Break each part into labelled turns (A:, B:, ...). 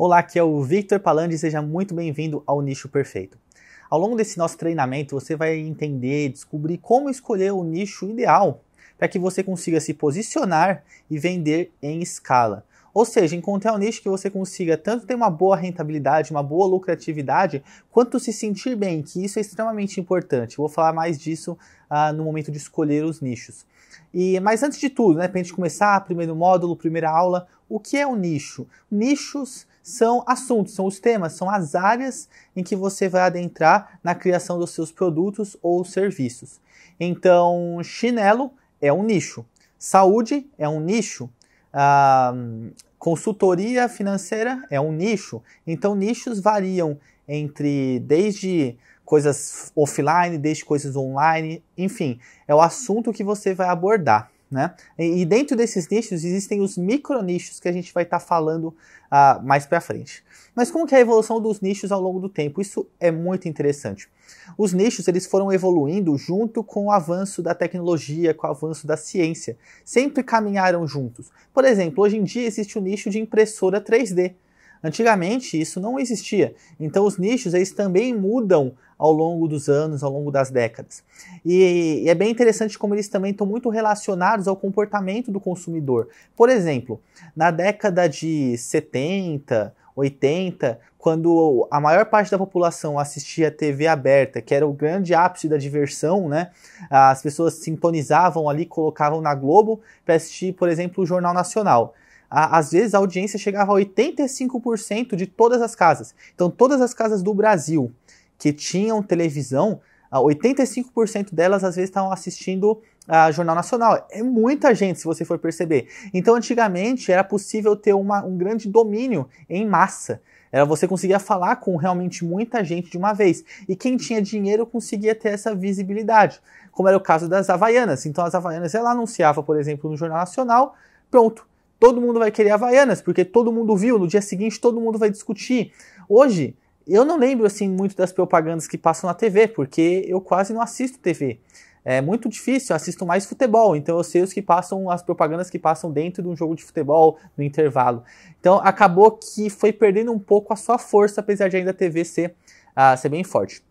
A: Olá, aqui é o Victor Palandi e seja muito bem-vindo ao Nicho Perfeito. Ao longo desse nosso treinamento, você vai entender e descobrir como escolher o nicho ideal para que você consiga se posicionar e vender em escala. Ou seja, encontrar um nicho que você consiga tanto ter uma boa rentabilidade, uma boa lucratividade, quanto se sentir bem, que isso é extremamente importante. vou falar mais disso ah, no momento de escolher os nichos. E, mas antes de tudo, né, para a gente começar, primeiro módulo, primeira aula, o que é um nicho? Nichos são assuntos, são os temas, são as áreas em que você vai adentrar na criação dos seus produtos ou serviços. Então, chinelo é um nicho, saúde é um nicho, ah, consultoria financeira é um nicho. Então, nichos variam entre desde coisas offline, desde coisas online, enfim, é o assunto que você vai abordar. Né? E, e dentro desses nichos existem os micronichos que a gente vai estar tá falando uh, mais para frente. Mas como que é a evolução dos nichos ao longo do tempo? Isso é muito interessante. Os nichos eles foram evoluindo junto com o avanço da tecnologia, com o avanço da ciência. Sempre caminharam juntos. Por exemplo, hoje em dia existe o nicho de impressora 3D. Antigamente isso não existia. Então os nichos eles também mudam ao longo dos anos, ao longo das décadas. E, e é bem interessante como eles também estão muito relacionados ao comportamento do consumidor. Por exemplo, na década de 70, 80, quando a maior parte da população assistia TV aberta, que era o grande ápice da diversão, né? As pessoas sintonizavam ali, colocavam na Globo para assistir, por exemplo, o Jornal Nacional a, às vezes a audiência chegava a 85% de todas as casas. Então, todas as casas do Brasil que tinham televisão, 85% delas às vezes estavam assistindo a Jornal Nacional. É muita gente, se você for perceber. Então, antigamente era possível ter uma, um grande domínio em massa. Era você conseguia falar com realmente muita gente de uma vez. E quem tinha dinheiro conseguia ter essa visibilidade, como era o caso das Havaianas. Então, as Havaianas ela anunciava, por exemplo, no Jornal Nacional, pronto. Todo mundo vai querer Havaianas, porque todo mundo viu, no dia seguinte todo mundo vai discutir. Hoje, eu não lembro assim muito das propagandas que passam na TV, porque eu quase não assisto TV. É muito difícil, eu assisto mais futebol, então eu sei os que passam, as propagandas que passam dentro de um jogo de futebol, no intervalo. Então acabou que foi perdendo um pouco a sua força, apesar de ainda a TV ser, uh, ser bem forte.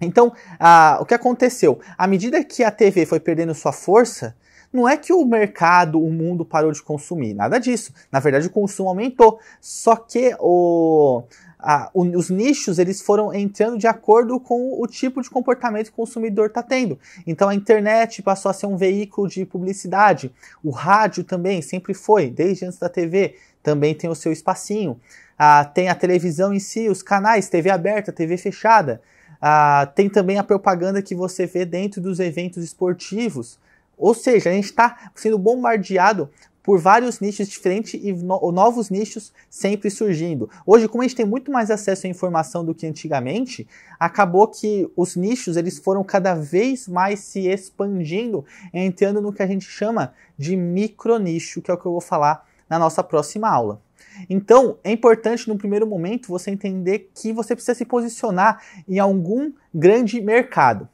A: Então, uh, o que aconteceu? À medida que a TV foi perdendo sua força, não é que o mercado, o mundo parou de consumir, nada disso. Na verdade, o consumo aumentou. Só que o, a, o, os nichos eles foram entrando de acordo com o tipo de comportamento que o consumidor está tendo. Então a internet passou a ser um veículo de publicidade, o rádio também sempre foi, desde antes da TV também tem o seu espacinho. Ah, tem a televisão em si, os canais, TV aberta, TV fechada. Ah, tem também a propaganda que você vê dentro dos eventos esportivos. Ou seja, a gente está sendo bombardeado por vários nichos diferentes e no novos nichos sempre surgindo. Hoje, como a gente tem muito mais acesso à informação do que antigamente, acabou que os nichos eles foram cada vez mais se expandindo, entrando no que a gente chama de micronicho, que é o que eu vou falar na nossa próxima aula. Então, é importante no primeiro momento você entender que você precisa se posicionar em algum grande mercado,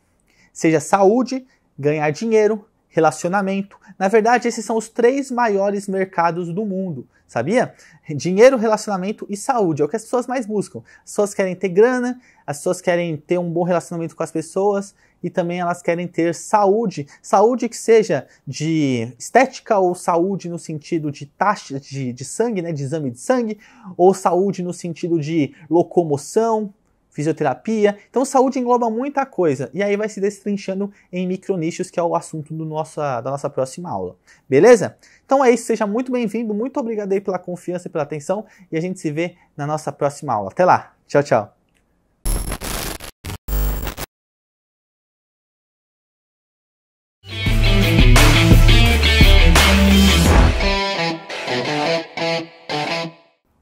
A: seja saúde, ganhar dinheiro, relacionamento. Na verdade, esses são os três maiores mercados do mundo, sabia? Dinheiro, relacionamento e saúde é o que as pessoas mais buscam. As pessoas querem ter grana, as pessoas querem ter um bom relacionamento com as pessoas e também elas querem ter saúde. Saúde que seja de estética ou saúde no sentido de taxa de, de sangue, né, de exame de sangue, ou saúde no sentido de locomoção, fisioterapia. Então, saúde engloba muita coisa. E aí vai se destrinchando em micronichos, que é o assunto do da nossa próxima aula. Beleza? Então é isso. Seja muito bem-vindo. Muito obrigado aí pela confiança e pela atenção. E a gente se vê na nossa próxima aula. Até lá. Tchau, tchau.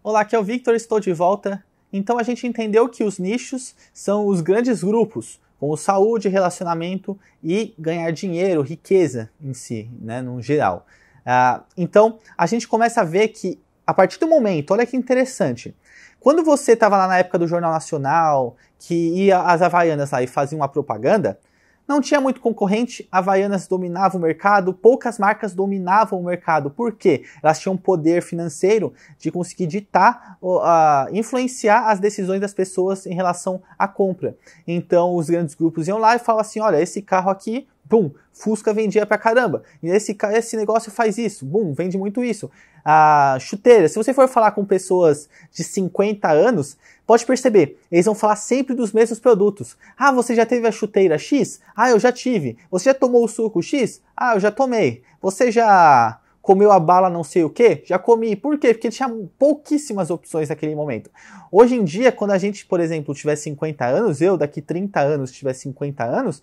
A: Olá, aqui é o Victor, estou de volta então a gente entendeu que os nichos são os grandes grupos, como saúde, relacionamento e ganhar dinheiro, riqueza em si, né, no geral. Ah, então a gente começa a ver que a partir do momento, olha que interessante, quando você estava lá na época do Jornal Nacional, que ia as Havaianas lá e fazia uma propaganda, não tinha muito concorrente, a Havaianas dominava o mercado, poucas marcas dominavam o mercado. Por quê? Elas tinham poder financeiro de conseguir ditar, uh, influenciar as decisões das pessoas em relação à compra. Então os grandes grupos iam lá e falavam assim: olha, esse carro aqui Pum, Fusca vendia pra caramba. Esse, esse negócio faz isso, bum, vende muito isso. A chuteira, se você for falar com pessoas de 50 anos, pode perceber, eles vão falar sempre dos mesmos produtos. Ah, você já teve a chuteira X? Ah, eu já tive. Você já tomou o suco X? Ah, eu já tomei. Você já comeu a bala não sei o que, já comi. Por quê? Porque tinha pouquíssimas opções naquele momento. Hoje em dia, quando a gente, por exemplo, tiver 50 anos, eu daqui 30 anos tiver 50 anos,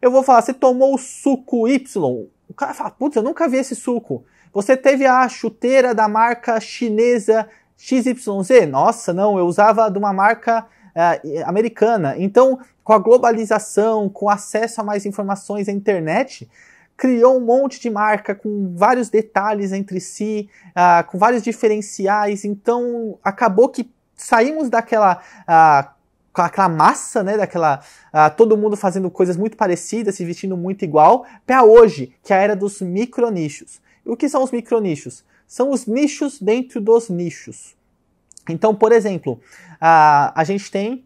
A: eu vou falar, você tomou o suco Y. O cara fala, putz, eu nunca vi esse suco. Você teve a chuteira da marca chinesa XYZ? Nossa, não, eu usava de uma marca uh, americana. Então, com a globalização, com acesso a mais informações à internet, criou um monte de marca com vários detalhes entre si, uh, com vários diferenciais. Então, acabou que saímos daquela. Uh, aquela massa, né, daquela uh, todo mundo fazendo coisas muito parecidas, se vestindo muito igual, para hoje, que é a era dos micronichos. O que são os micronichos? São os nichos dentro dos nichos. Então, por exemplo, a, uh, a gente tem,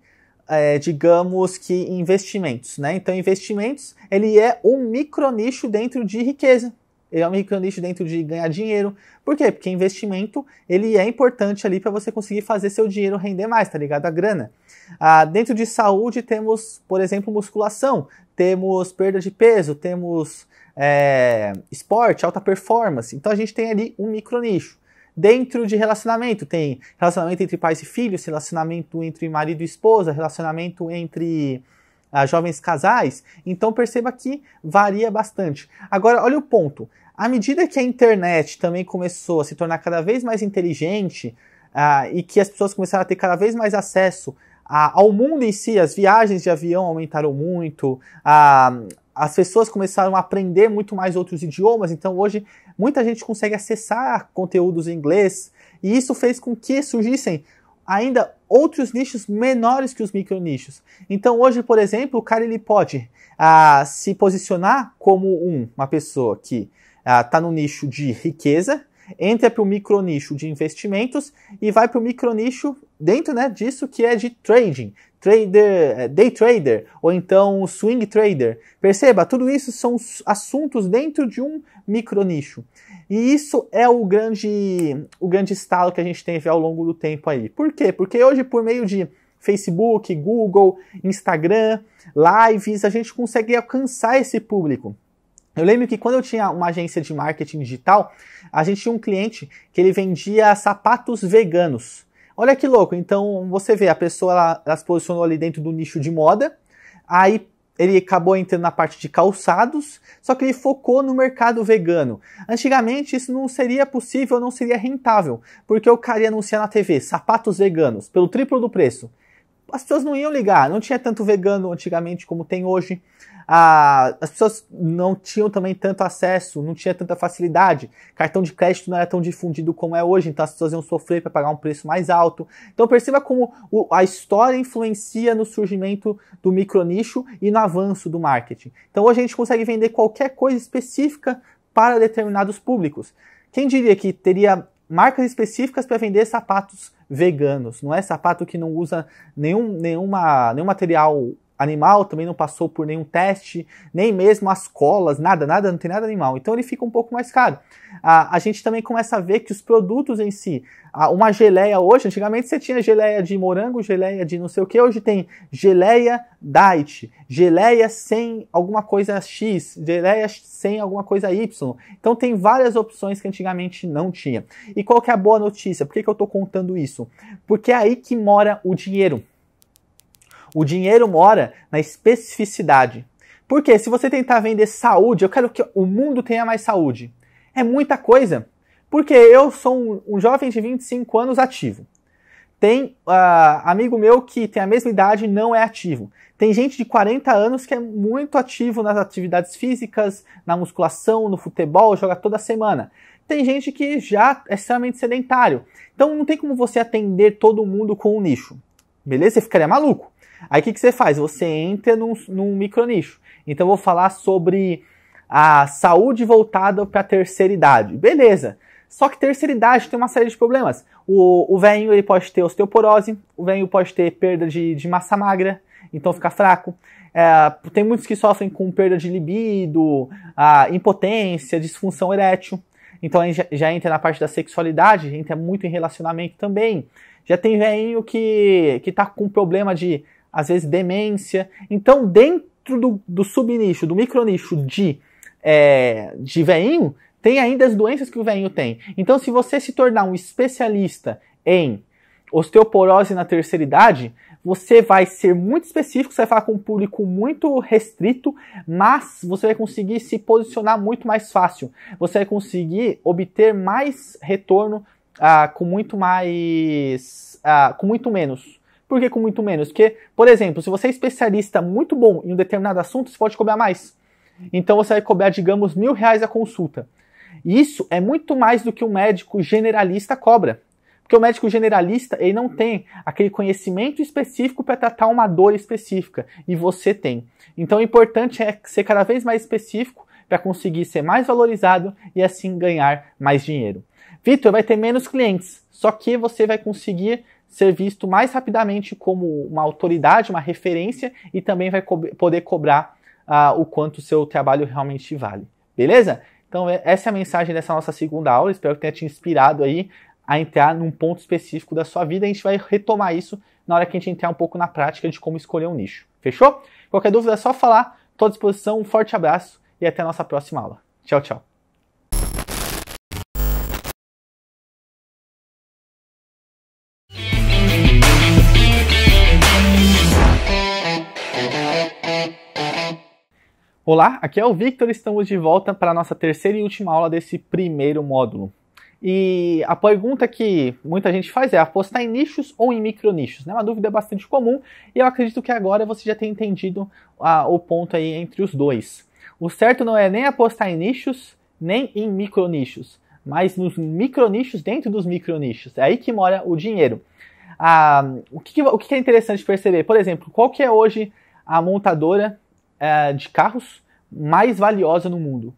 A: é, digamos que investimentos, né? Então, investimentos, ele é um micronicho dentro de riqueza ele é um rico nicho dentro de ganhar dinheiro. Por quê? Porque investimento ele é importante ali para você conseguir fazer seu dinheiro render mais, tá ligado? A grana. Ah, dentro de saúde temos, por exemplo, musculação, temos perda de peso, temos é, esporte, alta performance. Então a gente tem ali um micro nicho. Dentro de relacionamento, tem relacionamento entre pais e filhos, relacionamento entre marido e esposa, relacionamento entre ah, jovens casais. Então perceba que varia bastante. Agora, olha o ponto. À medida que a internet também começou a se tornar cada vez mais inteligente ah, e que as pessoas começaram a ter cada vez mais acesso ah, ao mundo em si, as viagens de avião aumentaram muito, ah, as pessoas começaram a aprender muito mais outros idiomas, então hoje muita gente consegue acessar conteúdos em inglês, e isso fez com que surgissem ainda outros nichos menores que os micro nichos. Então hoje, por exemplo, o cara ele pode se posicionar como um, uma pessoa que está ah, no nicho de riqueza, entra para o micro nicho de investimentos e vai para o micro nicho dentro né, disso que é de trading, trader, eh, day trader ou então swing trader. Perceba, tudo isso são assuntos dentro de um micro nicho. E isso é o grande, o grande estalo que a gente teve ao longo do tempo aí. Por quê? Porque hoje, por meio de Facebook, Google, Instagram, lives, a gente consegue alcançar esse público. Eu lembro que quando eu tinha uma agência de marketing digital, a gente tinha um cliente que ele vendia sapatos veganos. Olha que louco, então você vê, a pessoa ela, ela se posicionou ali dentro do nicho de moda, aí ele acabou entrando na parte de calçados, só que ele focou no mercado vegano. Antigamente isso não seria possível, não seria rentável, porque o cara ia anunciar na TV sapatos veganos pelo triplo do preço as pessoas não iam ligar, não tinha tanto vegano antigamente como tem hoje a, as pessoas não tinham também tanto acesso, não tinha tanta facilidade. Cartão de crédito não era tão difundido como é hoje, então as pessoas iam sofrer para pagar um preço mais alto. Então perceba como o, a história influencia no surgimento do micronicho e no avanço do marketing. Então hoje a gente consegue vender qualquer coisa específica para determinados públicos. Quem diria que teria marcas específicas para vender sapatos veganos. Não é sapato que não usa nenhum, nenhuma, nenhum material animal, também não passou por nenhum teste, nem mesmo as colas, nada, nada, não tem nada animal. Então ele fica um pouco mais caro. A, a gente também começa a ver que os produtos em si, uma geleia hoje, antigamente você tinha geleia de morango, geleia de não sei o que, hoje tem geleia diet, geleia sem alguma coisa X, geleia sem alguma coisa Y. Então tem várias opções que antigamente não tinha. E qual que é a boa notícia? Por que, que eu estou contando isso? Porque é aí que mora o dinheiro. O dinheiro mora na especificidade. Porque se você tentar vender saúde, eu quero que o mundo tenha mais saúde. É muita coisa. Porque eu sou um, um jovem de 25 anos ativo. Tem uh, amigo meu que tem a mesma idade e não é ativo. Tem gente de 40 anos que é muito ativo nas atividades físicas, na musculação, no futebol, joga toda semana. Tem gente que já é extremamente sedentário. Então não tem como você atender todo mundo com um nicho. Beleza? Você ficaria maluco. Aí o que, que você faz? Você entra num, num micronicho. Então eu vou falar sobre a saúde voltada para a terceira idade. Beleza. Só que terceira idade tem uma série de problemas. O, o velhinho pode ter osteoporose, o velhinho pode ter perda de, de massa magra, então fica fraco. É, tem muitos que sofrem com perda de libido, a impotência, disfunção erétil. Então a gente já entra na parte da sexualidade, entra muito em relacionamento também. Já tem velhinho que, que tá com problema de às vezes demência. Então, dentro do, do subnicho, do micronicho de, é, de veinho, tem ainda as doenças que o veinho tem. Então, se você se tornar um especialista em osteoporose na terceira idade, você vai ser muito específico, você vai falar com um público muito restrito, mas você vai conseguir se posicionar muito mais fácil. Você vai conseguir obter mais retorno ah, com muito mais. Ah, com muito menos. Por que com muito menos? Porque, por exemplo, se você é especialista muito bom em um determinado assunto, você pode cobrar mais. Então você vai cobrar, digamos, mil reais a consulta. E isso é muito mais do que um médico generalista cobra. Porque o médico generalista, ele não tem aquele conhecimento específico para tratar uma dor específica. E você tem. Então o importante é ser cada vez mais específico para conseguir ser mais valorizado e assim ganhar mais dinheiro. Vitor, vai ter menos clientes, só que você vai conseguir ser visto mais rapidamente como uma autoridade, uma referência e também vai co poder cobrar uh, o quanto o seu trabalho realmente vale. Beleza? Então é, essa é a mensagem dessa nossa segunda aula. Espero que tenha te inspirado aí a entrar num ponto específico da sua vida. A gente vai retomar isso na hora que a gente entrar um pouco na prática de como escolher um nicho. Fechou? Qualquer dúvida é só falar. Estou à disposição. Um forte abraço e até a nossa próxima aula. Tchau, tchau. Olá, aqui é o Victor, estamos de volta para a nossa terceira e última aula desse primeiro módulo. E a pergunta que muita gente faz é apostar em nichos ou em micronichos? Né? Uma dúvida bastante comum e eu acredito que agora você já tem entendido ah, o ponto aí entre os dois. O certo não é nem apostar em nichos, nem em micronichos, mas nos micronichos dentro dos micronichos. É aí que mora o dinheiro. Ah, o, que, o que é interessante perceber? Por exemplo, qual que é hoje a montadora é, de carros mais valiosa no mundo.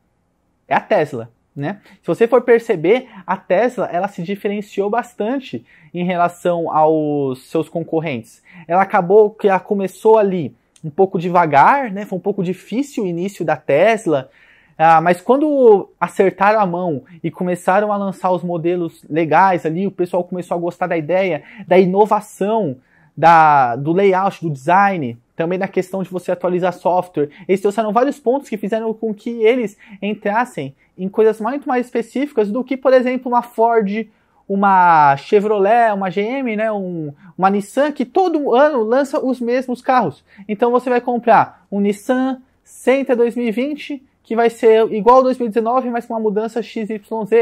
A: É a Tesla. Né? Se você for perceber, a Tesla ela se diferenciou bastante em relação aos seus concorrentes. Ela acabou que ela começou ali um pouco devagar, né? Foi um pouco difícil o início da Tesla, ah, mas quando acertaram a mão e começaram a lançar os modelos legais ali, o pessoal começou a gostar da ideia, da inovação, da, do layout, do design, também na questão de você atualizar software. Eles trouxeram vários pontos que fizeram com que eles entrassem em coisas muito mais específicas do que, por exemplo, uma Ford, uma Chevrolet, uma GM, né, um, uma Nissan, que todo ano lança os mesmos carros. Então você vai comprar um Nissan Sentra 2020 que vai ser igual a 2019, mas com uma mudança XYZ,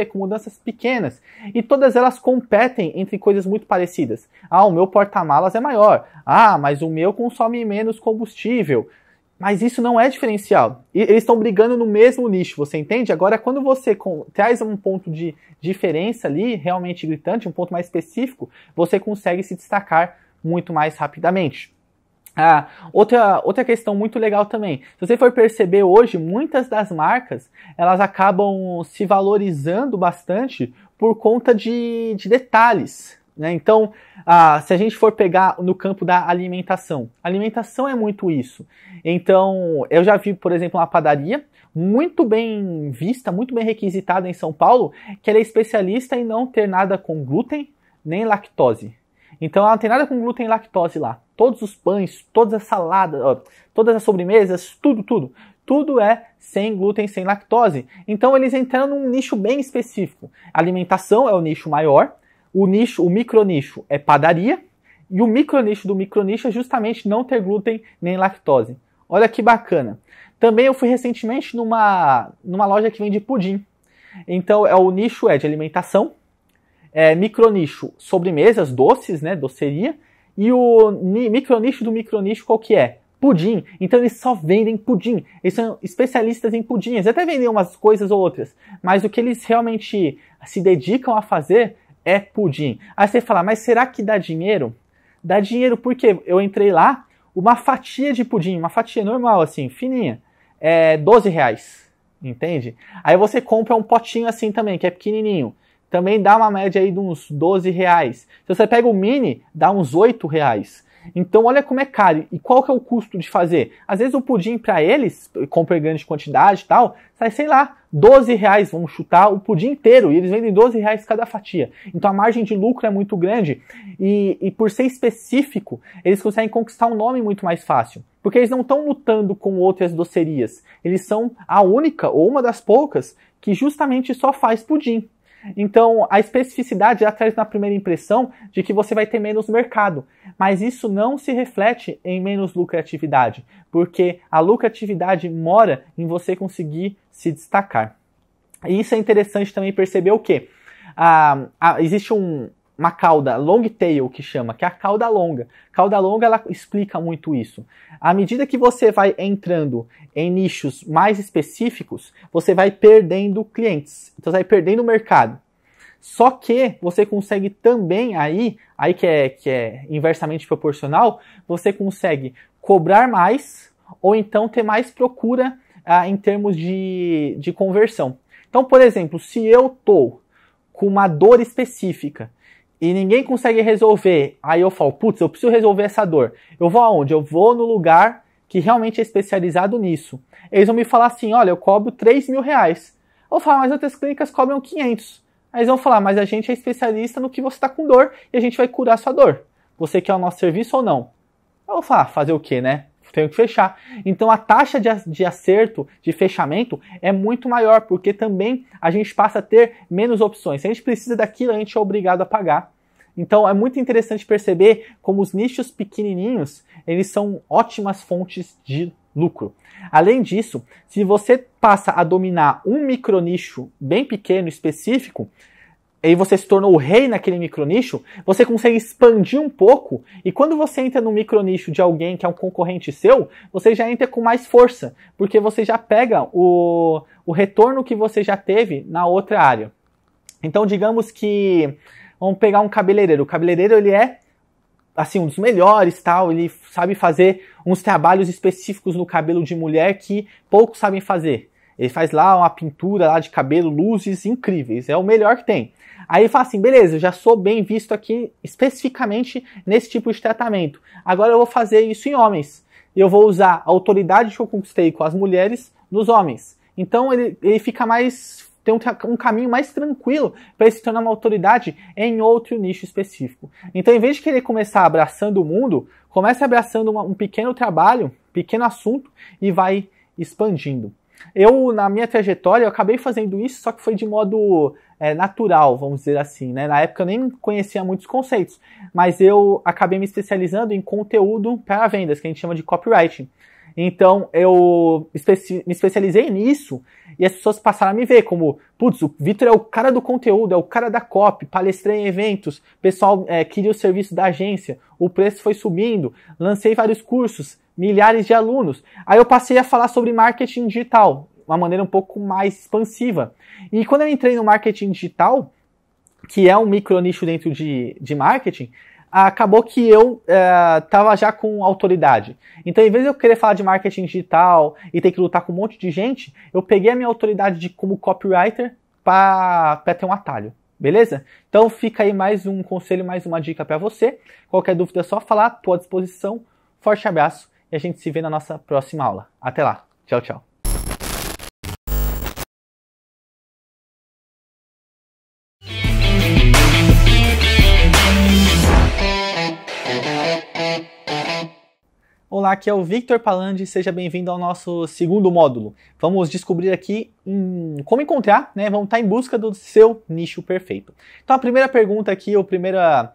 A: com mudanças pequenas. E todas elas competem entre coisas muito parecidas. Ah, o meu porta-malas é maior. Ah, mas o meu consome menos combustível. Mas isso não é diferencial. E eles estão brigando no mesmo nicho, você entende? Agora, quando você traz um ponto de diferença ali, realmente gritante, um ponto mais específico, você consegue se destacar muito mais rapidamente. Ah, outra, outra questão muito legal também. Se você for perceber hoje, muitas das marcas elas acabam se valorizando bastante por conta de, de detalhes. Né? Então, ah, se a gente for pegar no campo da alimentação, alimentação é muito isso. Então, eu já vi, por exemplo, uma padaria muito bem vista, muito bem requisitada em São Paulo, que ela é especialista em não ter nada com glúten nem lactose. Então ela não tem nada com glúten e lactose lá. Todos os pães, todas as saladas, todas as sobremesas, tudo, tudo. Tudo é sem glúten, sem lactose. Então eles entram num nicho bem específico. A alimentação é o nicho maior, o nicho, o micronicho é padaria, e o micronicho do micronicho é justamente não ter glúten nem lactose. Olha que bacana. Também eu fui recentemente numa, numa loja que vende pudim. Então é o nicho é de alimentação, é, micronicho sobremesas, doces, né, doceria, e o micronicho do micronicho qual que é? Pudim. Então eles só vendem pudim. Eles são especialistas em pudim. Eles até vendem umas coisas ou outras, mas o que eles realmente se dedicam a fazer é pudim. Aí você fala, mas será que dá dinheiro? Dá dinheiro porque eu entrei lá, uma fatia de pudim, uma fatia normal assim, fininha, é 12 reais, entende? Aí você compra um potinho assim também, que é pequenininho, também dá uma média aí de uns 12 reais. Se você pega o mini, dá uns 8 reais. Então olha como é caro e qual que é o custo de fazer. Às vezes o pudim para eles, compra em grande quantidade e tal, sai, sei lá, 12 reais, vamos chutar o pudim inteiro, e eles vendem 12 reais cada fatia. Então a margem de lucro é muito grande e, e por ser específico, eles conseguem conquistar um nome muito mais fácil. Porque eles não estão lutando com outras docerias. Eles são a única ou uma das poucas que justamente só faz pudim. Então, a especificidade é traz na primeira impressão de que você vai ter menos mercado, mas isso não se reflete em menos lucratividade, porque a lucratividade mora em você conseguir se destacar. E isso é interessante também perceber o quê? ah, ah existe um, uma cauda long tail que chama, que é a cauda longa. Cauda longa ela explica muito isso. À medida que você vai entrando em nichos mais específicos, você vai perdendo clientes, então você vai perdendo mercado. Só que você consegue também aí, aí que é, que é inversamente proporcional, você consegue cobrar mais ou então ter mais procura ah, em termos de, de conversão. Então, por exemplo, se eu tô com uma dor específica e ninguém consegue resolver. Aí eu falo, putz, eu preciso resolver essa dor. Eu vou aonde? Eu vou no lugar que realmente é especializado nisso. Eles vão me falar assim, olha, eu cobro 3 mil reais. Eu falo, mas outras clínicas cobram 500. Aí eles vão falar, mas a gente é especialista no que você está com dor e a gente vai curar sua dor. Você quer o nosso serviço ou não? Eu vou falar, ah, fazer o quê, né? Tenho que fechar. Então a taxa de acerto, de fechamento, é muito maior, porque também a gente passa a ter menos opções. Se a gente precisa daquilo, a gente é obrigado a pagar então é muito interessante perceber como os nichos pequenininhos, eles são ótimas fontes de lucro. Além disso, se você passa a dominar um micronicho bem pequeno específico, e você se tornou o rei naquele micronicho, você consegue expandir um pouco, e quando você entra no micronicho de alguém que é um concorrente seu, você já entra com mais força, porque você já pega o, o retorno que você já teve na outra área. Então, digamos que vamos pegar um cabeleireiro. O cabeleireiro, ele é assim, um dos melhores, tal, ele sabe fazer uns trabalhos específicos no cabelo de mulher que poucos sabem fazer. Ele faz lá uma pintura lá de cabelo, luzes incríveis, é o melhor que tem. Aí ele fala assim: beleza, eu já sou bem visto aqui especificamente nesse tipo de tratamento. Agora eu vou fazer isso em homens. Eu vou usar a autoridade que eu conquistei com as mulheres nos homens. Então ele, ele fica mais ter um, um caminho mais tranquilo para se tornar uma autoridade em outro nicho específico. Então, em vez de querer começar abraçando o mundo, comece abraçando uma, um pequeno trabalho, pequeno assunto e vai expandindo. Eu, na minha trajetória, eu acabei fazendo isso, só que foi de modo é, natural, vamos dizer assim. Né? Na época eu nem conhecia muitos conceitos, mas eu acabei me especializando em conteúdo para vendas, que a gente chama de copywriting. Então eu especi me especializei nisso e as pessoas passaram a me ver como, putz, o Vitor é o cara do conteúdo, é o cara da COP, palestrei em eventos, pessoal é, queria o serviço da agência, o preço foi subindo, lancei vários cursos, milhares de alunos. Aí eu passei a falar sobre marketing digital, uma maneira um pouco mais expansiva. E quando eu entrei no marketing digital, que é um micro nicho dentro de, de marketing, acabou que eu é, tava já com autoridade. Então, em vez de eu querer falar de marketing digital e ter que lutar com um monte de gente, eu peguei a minha autoridade de, como copywriter para ter um atalho. Beleza? Então fica aí mais um conselho, mais uma dica para você. Qualquer dúvida é só falar, estou à disposição. Forte abraço e a gente se vê na nossa próxima aula. Até lá. Tchau, tchau. Olá, aqui é o Victor Palandi, seja bem-vindo ao nosso segundo módulo. Vamos descobrir aqui hum, como encontrar, né? Vamos estar em busca do seu nicho perfeito. Então a primeira pergunta aqui, ou primeira.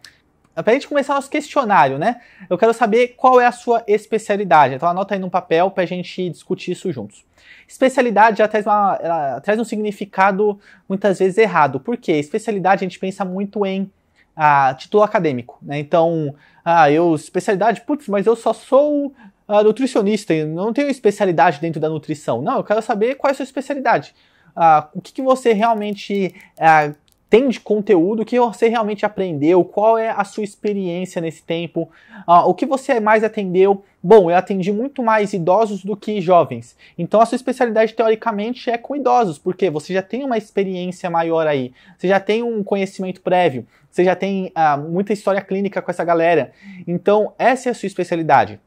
A: Para a gente começar nosso questionário, né? Eu quero saber qual é a sua especialidade. Então anota aí no papel para a gente discutir isso juntos. Especialidade já traz, uma, traz um significado muitas vezes errado. Por quê? Especialidade a gente pensa muito em a título acadêmico, né? Então, ah, eu especialidade, putz, mas eu só sou ah, nutricionista, eu não tenho especialidade dentro da nutrição. Não, eu quero saber qual é a sua especialidade. Ah, o que, que você realmente ah, tem de conteúdo, o que você realmente aprendeu, qual é a sua experiência nesse tempo, ah, o que você mais atendeu. Bom, eu atendi muito mais idosos do que jovens. Então a sua especialidade teoricamente é com idosos, porque você já tem uma experiência maior aí, você já tem um conhecimento prévio, você já tem ah, muita história clínica com essa galera. Então essa é a sua especialidade.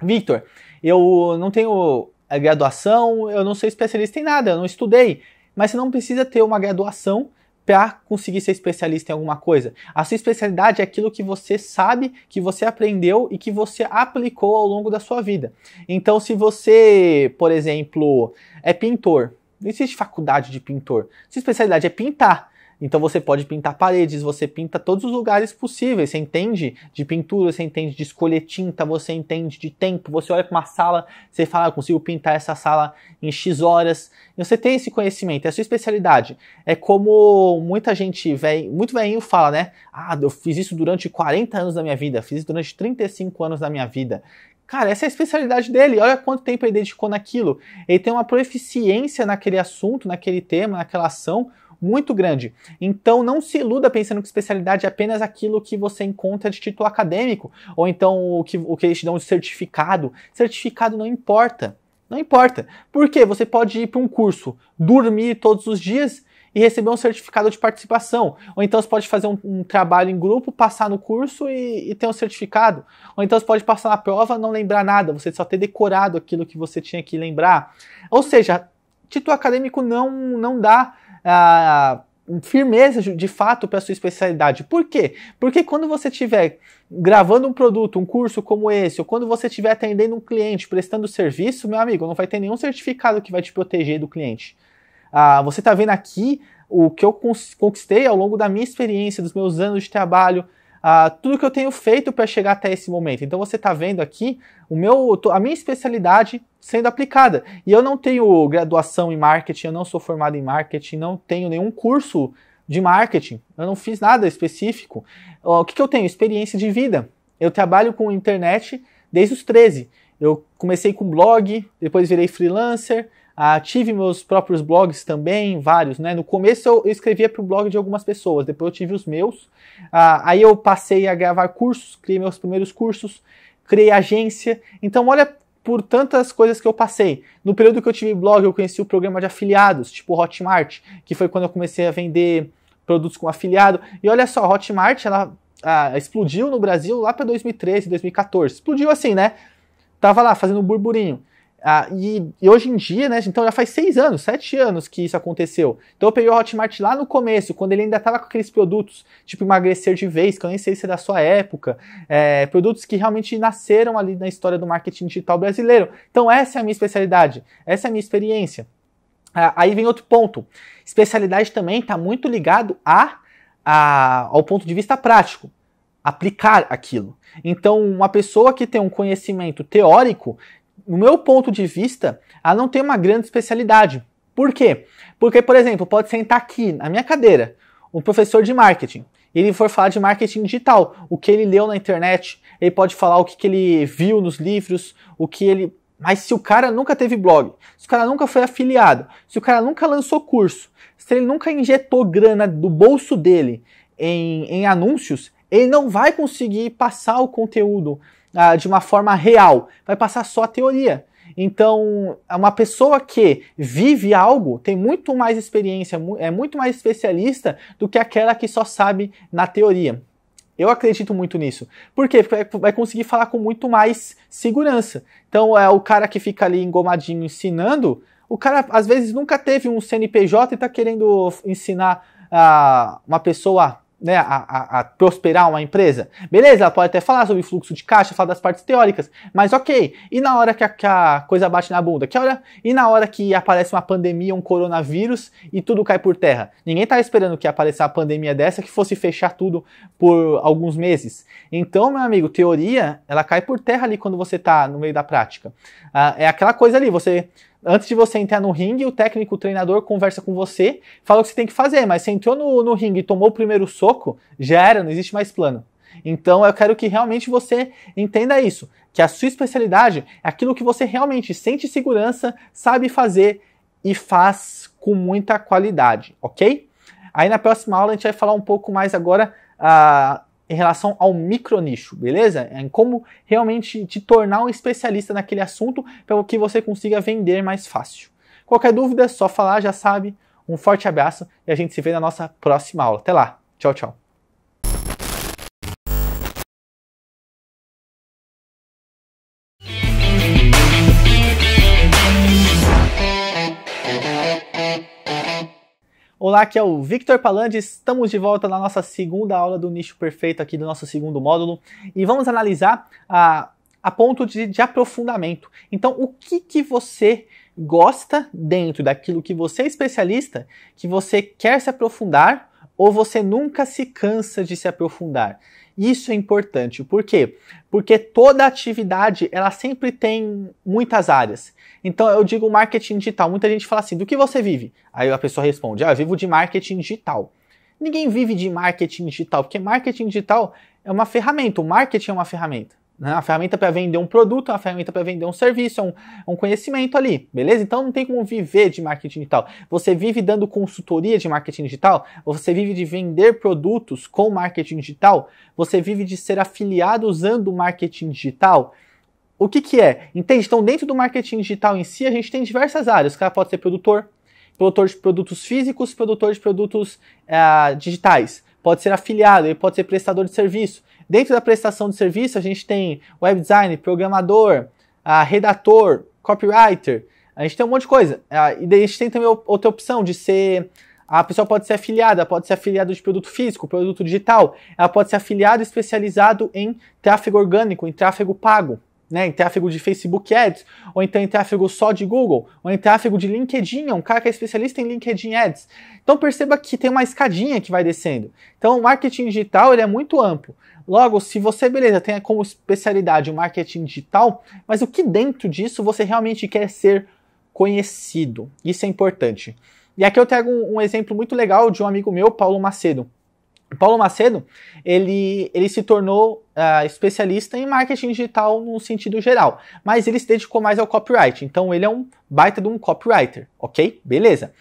A: Victor, eu não tenho eh, graduação, eu não sou especialista em nada, eu não estudei, mas você não precisa ter uma graduação para conseguir ser especialista em alguma coisa. A sua especialidade é aquilo que você sabe, que você aprendeu e que você aplicou ao longo da sua vida. Então, se você, por exemplo, é pintor, não existe faculdade de pintor. Sua especialidade é pintar. Então você pode pintar paredes, você pinta todos os lugares possíveis. Você entende de pintura, você entende de escolher tinta, você entende de tempo. Você olha para uma sala, você fala, ah, consigo pintar essa sala em X horas. E você tem esse conhecimento, é a sua especialidade. É como muita gente, véio, muito velhinho fala, né? Ah, eu fiz isso durante 40 anos da minha vida, fiz isso durante 35 anos da minha vida. Cara, essa é a especialidade dele. Olha quanto tempo ele dedicou naquilo. Ele tem uma proficiência naquele assunto, naquele tema, naquela ação muito grande. Então não se iluda pensando que especialidade é apenas aquilo que você encontra de título acadêmico, ou então o que, o que eles te dão de certificado. Certificado não importa. Não importa. Porque você pode ir para um curso, dormir todos os dias e receber um certificado de participação. Ou então você pode fazer um, um trabalho em grupo, passar no curso e, e, ter um certificado. Ou então você pode passar na prova, não lembrar nada, você só ter decorado aquilo que você tinha que lembrar. Ou seja, título acadêmico não, não dá ah, firmeza de fato para sua especialidade. Por quê? Porque quando você estiver gravando um produto, um curso como esse, ou quando você estiver atendendo um cliente, prestando serviço, meu amigo, não vai ter nenhum certificado que vai te proteger do cliente. Ah, você está vendo aqui o que eu conquistei ao longo da minha experiência, dos meus anos de trabalho, ah, tudo que eu tenho feito para chegar até esse momento. Então você está vendo aqui o meu, a minha especialidade sendo aplicada. E eu não tenho graduação em marketing, eu não sou formado em marketing, não tenho nenhum curso de marketing, eu não fiz nada específico. O que, que eu tenho? Experiência de vida. Eu trabalho com internet desde os 13. Eu comecei com blog, depois virei freelancer, ah, tive meus próprios blogs também, vários, né? No começo eu escrevia para o blog de algumas pessoas, depois eu tive os meus. Ah, aí eu passei a gravar cursos, criei meus primeiros cursos, criei agência. Então, olha por tantas coisas que eu passei. No período que eu tive blog, eu conheci o programa de afiliados, tipo Hotmart, que foi quando eu comecei a vender produtos com afiliado. E olha só, a Hotmart, ela ah, explodiu no Brasil lá para 2013, 2014. Explodiu assim, né? Tava lá fazendo um burburinho. Ah, e, e, hoje em dia, né? Então já faz seis anos, sete anos que isso aconteceu. Então eu peguei o Hotmart lá no começo, quando ele ainda estava com aqueles produtos tipo emagrecer de vez, que eu nem sei se é da sua época, é, produtos que realmente nasceram ali na história do marketing digital brasileiro. Então essa é a minha especialidade, essa é a minha experiência. Ah, aí vem outro ponto. Especialidade também está muito ligado a, a, ao ponto de vista prático aplicar aquilo. Então, uma pessoa que tem um conhecimento teórico, no meu ponto de vista, ela não tem uma grande especialidade. Por quê? Porque, por exemplo, pode sentar aqui na minha cadeira um professor de marketing. Ele for falar de marketing digital, o que ele leu na internet, ele pode falar o que, que ele viu nos livros, o que ele. Mas se o cara nunca teve blog, se o cara nunca foi afiliado, se o cara nunca lançou curso, se ele nunca injetou grana do bolso dele em, em anúncios, ele não vai conseguir passar o conteúdo ah, de uma forma real, vai passar só a teoria. Então, uma pessoa que vive algo tem muito mais experiência, é muito mais especialista do que aquela que só sabe na teoria. Eu acredito muito nisso. Por quê? Porque vai conseguir falar com muito mais segurança. Então, é o cara que fica ali engomadinho ensinando, o cara às vezes nunca teve um CNPJ e está querendo ensinar ah, uma pessoa né, a, a, a, prosperar uma empresa. Beleza, ela pode até falar sobre fluxo de caixa, falar das partes teóricas, mas ok. E na hora que a, que a coisa bate na bunda? Que hora, e na hora que aparece uma pandemia, um coronavírus e tudo cai por terra? Ninguém está esperando que apareça uma pandemia dessa que fosse fechar tudo por alguns meses. Então, meu amigo, teoria, ela cai por terra ali quando você tá no meio da prática. Ah, é aquela coisa ali, você Antes de você entrar no ringue, o técnico, o treinador conversa com você, fala o que você tem que fazer, mas se entrou no, no ringue e tomou o primeiro soco, já era, não existe mais plano. Então eu quero que realmente você entenda isso, que a sua especialidade é aquilo que você realmente sente segurança, sabe fazer e faz com muita qualidade, ok? Aí na próxima aula a gente vai falar um pouco mais agora uh, em relação ao micro nicho, beleza? É em como realmente te tornar um especialista naquele assunto para que você consiga vender mais fácil. Qualquer dúvida, é só falar, já sabe. Um forte abraço e a gente se vê na nossa próxima aula. Até lá. Tchau, tchau. Olá, aqui é o Victor Palandes. Estamos de volta na nossa segunda aula do nicho perfeito aqui do nosso segundo módulo e vamos analisar a, a ponto de, de aprofundamento. Então, o que, que você gosta dentro daquilo que você é especialista, que você quer se aprofundar ou você nunca se cansa de se aprofundar? Isso é importante, por quê? Porque toda atividade, ela sempre tem muitas áreas. Então eu digo marketing digital, muita gente fala assim, do que você vive? Aí a pessoa responde, ah, eu vivo de marketing digital. Ninguém vive de marketing digital, porque marketing digital é uma ferramenta, o marketing é uma ferramenta. Né? A ferramenta para vender um produto, a ferramenta para vender um serviço, é um, é um conhecimento ali, beleza? Então não tem como viver de marketing digital. Você vive dando consultoria de marketing digital? Você vive de vender produtos com marketing digital? Você vive de ser afiliado usando marketing digital? O que, que é? Entende? Então, dentro do marketing digital em si, a gente tem diversas áreas. O cara pode ser produtor, produtor de produtos físicos, produtor de produtos uh, digitais pode ser afiliado, ele pode ser prestador de serviço. Dentro da prestação de serviço, a gente tem web design, programador, a ah, redator, copywriter, a gente tem um monte de coisa. Ah, e daí a gente tem também outra opção de ser. A pessoa pode ser afiliada, pode ser afiliada de produto físico, produto digital, ela pode ser afiliada especializado em tráfego orgânico, em tráfego pago né, em tráfego de Facebook Ads, ou então em tráfego só de Google, ou em tráfego de LinkedIn, um cara que é especialista em LinkedIn Ads. Então perceba que tem uma escadinha que vai descendo. Então o marketing digital ele é muito amplo. Logo, se você, beleza, tem como especialidade o marketing digital, mas o que dentro disso você realmente quer ser conhecido? Isso é importante. E aqui eu trago um, um exemplo muito legal de um amigo meu, Paulo Macedo. Paulo Macedo, ele, ele se tornou uh, especialista em marketing digital no sentido geral, mas ele se dedicou mais ao copyright, então ele é um baita de um copywriter, ok? Beleza.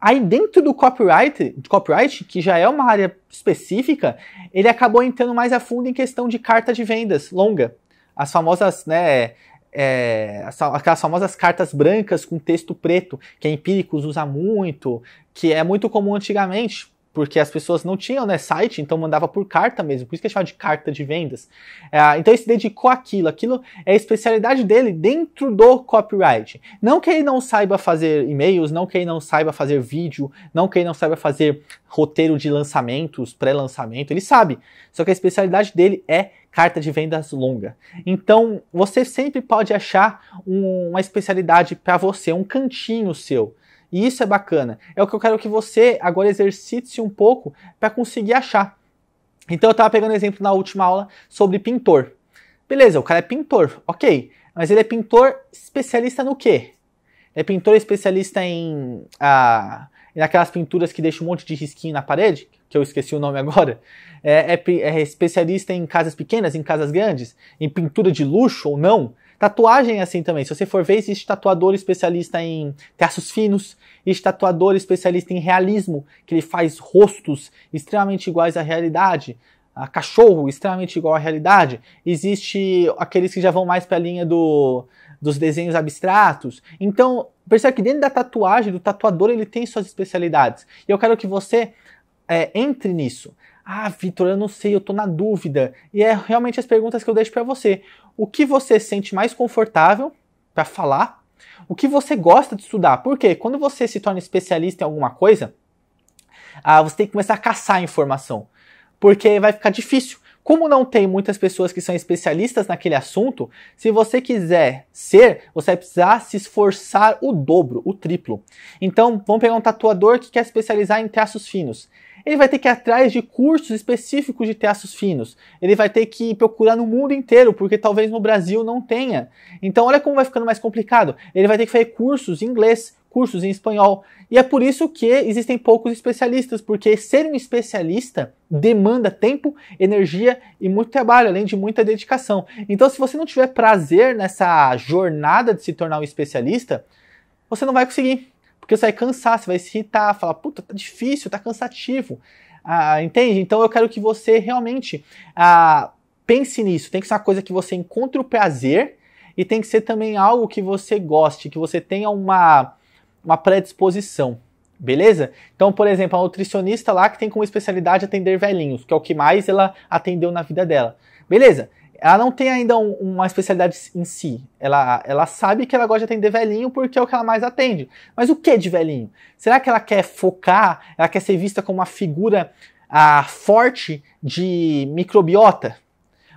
A: Aí dentro do copyright, copyright, que já é uma área específica, ele acabou entrando mais a fundo em questão de carta de vendas longa. As famosas, né, é, aquelas famosas cartas brancas com texto preto, que a é Empíricos usa muito, que é muito comum antigamente, porque as pessoas não tinham né, site, então mandava por carta mesmo, por isso que é chamado de carta de vendas. É, então ele se dedicou àquilo, aquilo é a especialidade dele dentro do copyright. Não que ele não saiba fazer e-mails, não que ele não saiba fazer vídeo, não que ele não saiba fazer roteiro de lançamentos, pré-lançamento, ele sabe. Só que a especialidade dele é carta de vendas longa. Então, você sempre pode achar um, uma especialidade para você, um cantinho seu. E isso é bacana. É o que eu quero que você agora exercite-se um pouco para conseguir achar. Então eu estava pegando exemplo na última aula sobre pintor. Beleza, o cara é pintor, ok. Mas ele é pintor especialista no quê? Ele é pintor especialista em ah, naquelas pinturas que deixam um monte de risquinho na parede, que eu esqueci o nome agora. É, é, é especialista em casas pequenas, em casas grandes, em pintura de luxo ou não. Tatuagem é assim também. Se você for ver, existe tatuador especialista em traços finos, existe tatuador especialista em realismo, que ele faz rostos extremamente iguais à realidade. A cachorro extremamente igual à realidade. Existe aqueles que já vão mais para a linha do, dos desenhos abstratos. Então, percebe que dentro da tatuagem, do tatuador, ele tem suas especialidades. E eu quero que você é, entre nisso. Ah, Vitor, eu não sei, eu tô na dúvida. E é realmente as perguntas que eu deixo para você. O que você sente mais confortável para falar? O que você gosta de estudar? Porque quando você se torna especialista em alguma coisa, ah, você tem que começar a caçar a informação. Porque vai ficar difícil. Como não tem muitas pessoas que são especialistas naquele assunto, se você quiser ser, você vai precisar se esforçar o dobro, o triplo. Então, vamos pegar um tatuador que quer especializar em traços finos ele vai ter que ir atrás de cursos específicos de teatros finos. Ele vai ter que procurar no mundo inteiro, porque talvez no Brasil não tenha. Então, olha como vai ficando mais complicado. Ele vai ter que fazer cursos em inglês, cursos em espanhol. E é por isso que existem poucos especialistas, porque ser um especialista demanda tempo, energia e muito trabalho, além de muita dedicação. Então, se você não tiver prazer nessa jornada de se tornar um especialista, você não vai conseguir. Porque você vai cansar, você vai se irritar, falar, puta, tá difícil, tá cansativo. Ah, entende? Então eu quero que você realmente ah, pense nisso. Tem que ser uma coisa que você encontre o prazer e tem que ser também algo que você goste, que você tenha uma, uma predisposição. Beleza? Então, por exemplo, a nutricionista lá que tem como especialidade atender velhinhos, que é o que mais ela atendeu na vida dela. Beleza? Ela não tem ainda um, uma especialidade em si. Ela, ela sabe que ela gosta de atender velhinho porque é o que ela mais atende. Mas o que de velhinho? Será que ela quer focar? Ela quer ser vista como uma figura ah, forte de microbiota?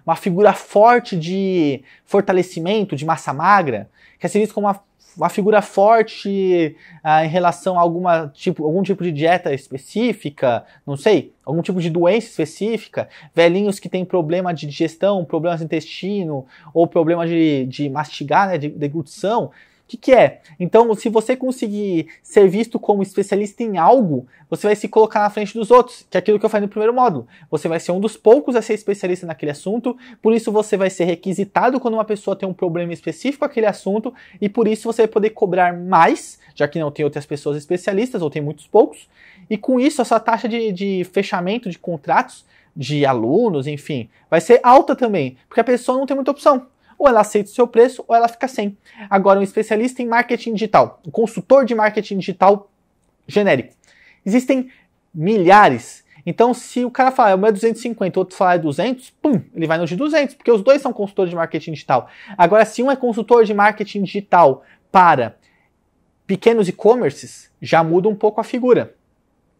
A: Uma figura forte de fortalecimento, de massa magra? Quer ser vista como uma uma figura forte ah, em relação a alguma tipo, algum tipo de dieta específica, não sei, algum tipo de doença específica, velhinhos que têm problema de digestão, problemas de intestino ou problema de, de mastigar, né, de deglutição que, que é? Então, se você conseguir ser visto como especialista em algo, você vai se colocar na frente dos outros, que é aquilo que eu falei no primeiro módulo. Você vai ser um dos poucos a ser especialista naquele assunto, por isso você vai ser requisitado quando uma pessoa tem um problema específico aquele assunto, e por isso você vai poder cobrar mais, já que não tem outras pessoas especialistas, ou tem muitos poucos, e com isso a sua taxa de, de fechamento de contratos de alunos, enfim, vai ser alta também, porque a pessoa não tem muita opção ou ela aceita o seu preço ou ela fica sem. Agora, um especialista em marketing digital, um consultor de marketing digital genérico. Existem milhares. Então, se o cara falar, ah, o meu é 250, o outro falar ah, é 200, pum, ele vai no de 200, porque os dois são consultores de marketing digital. Agora, se um é consultor de marketing digital para pequenos e-commerces, já muda um pouco a figura.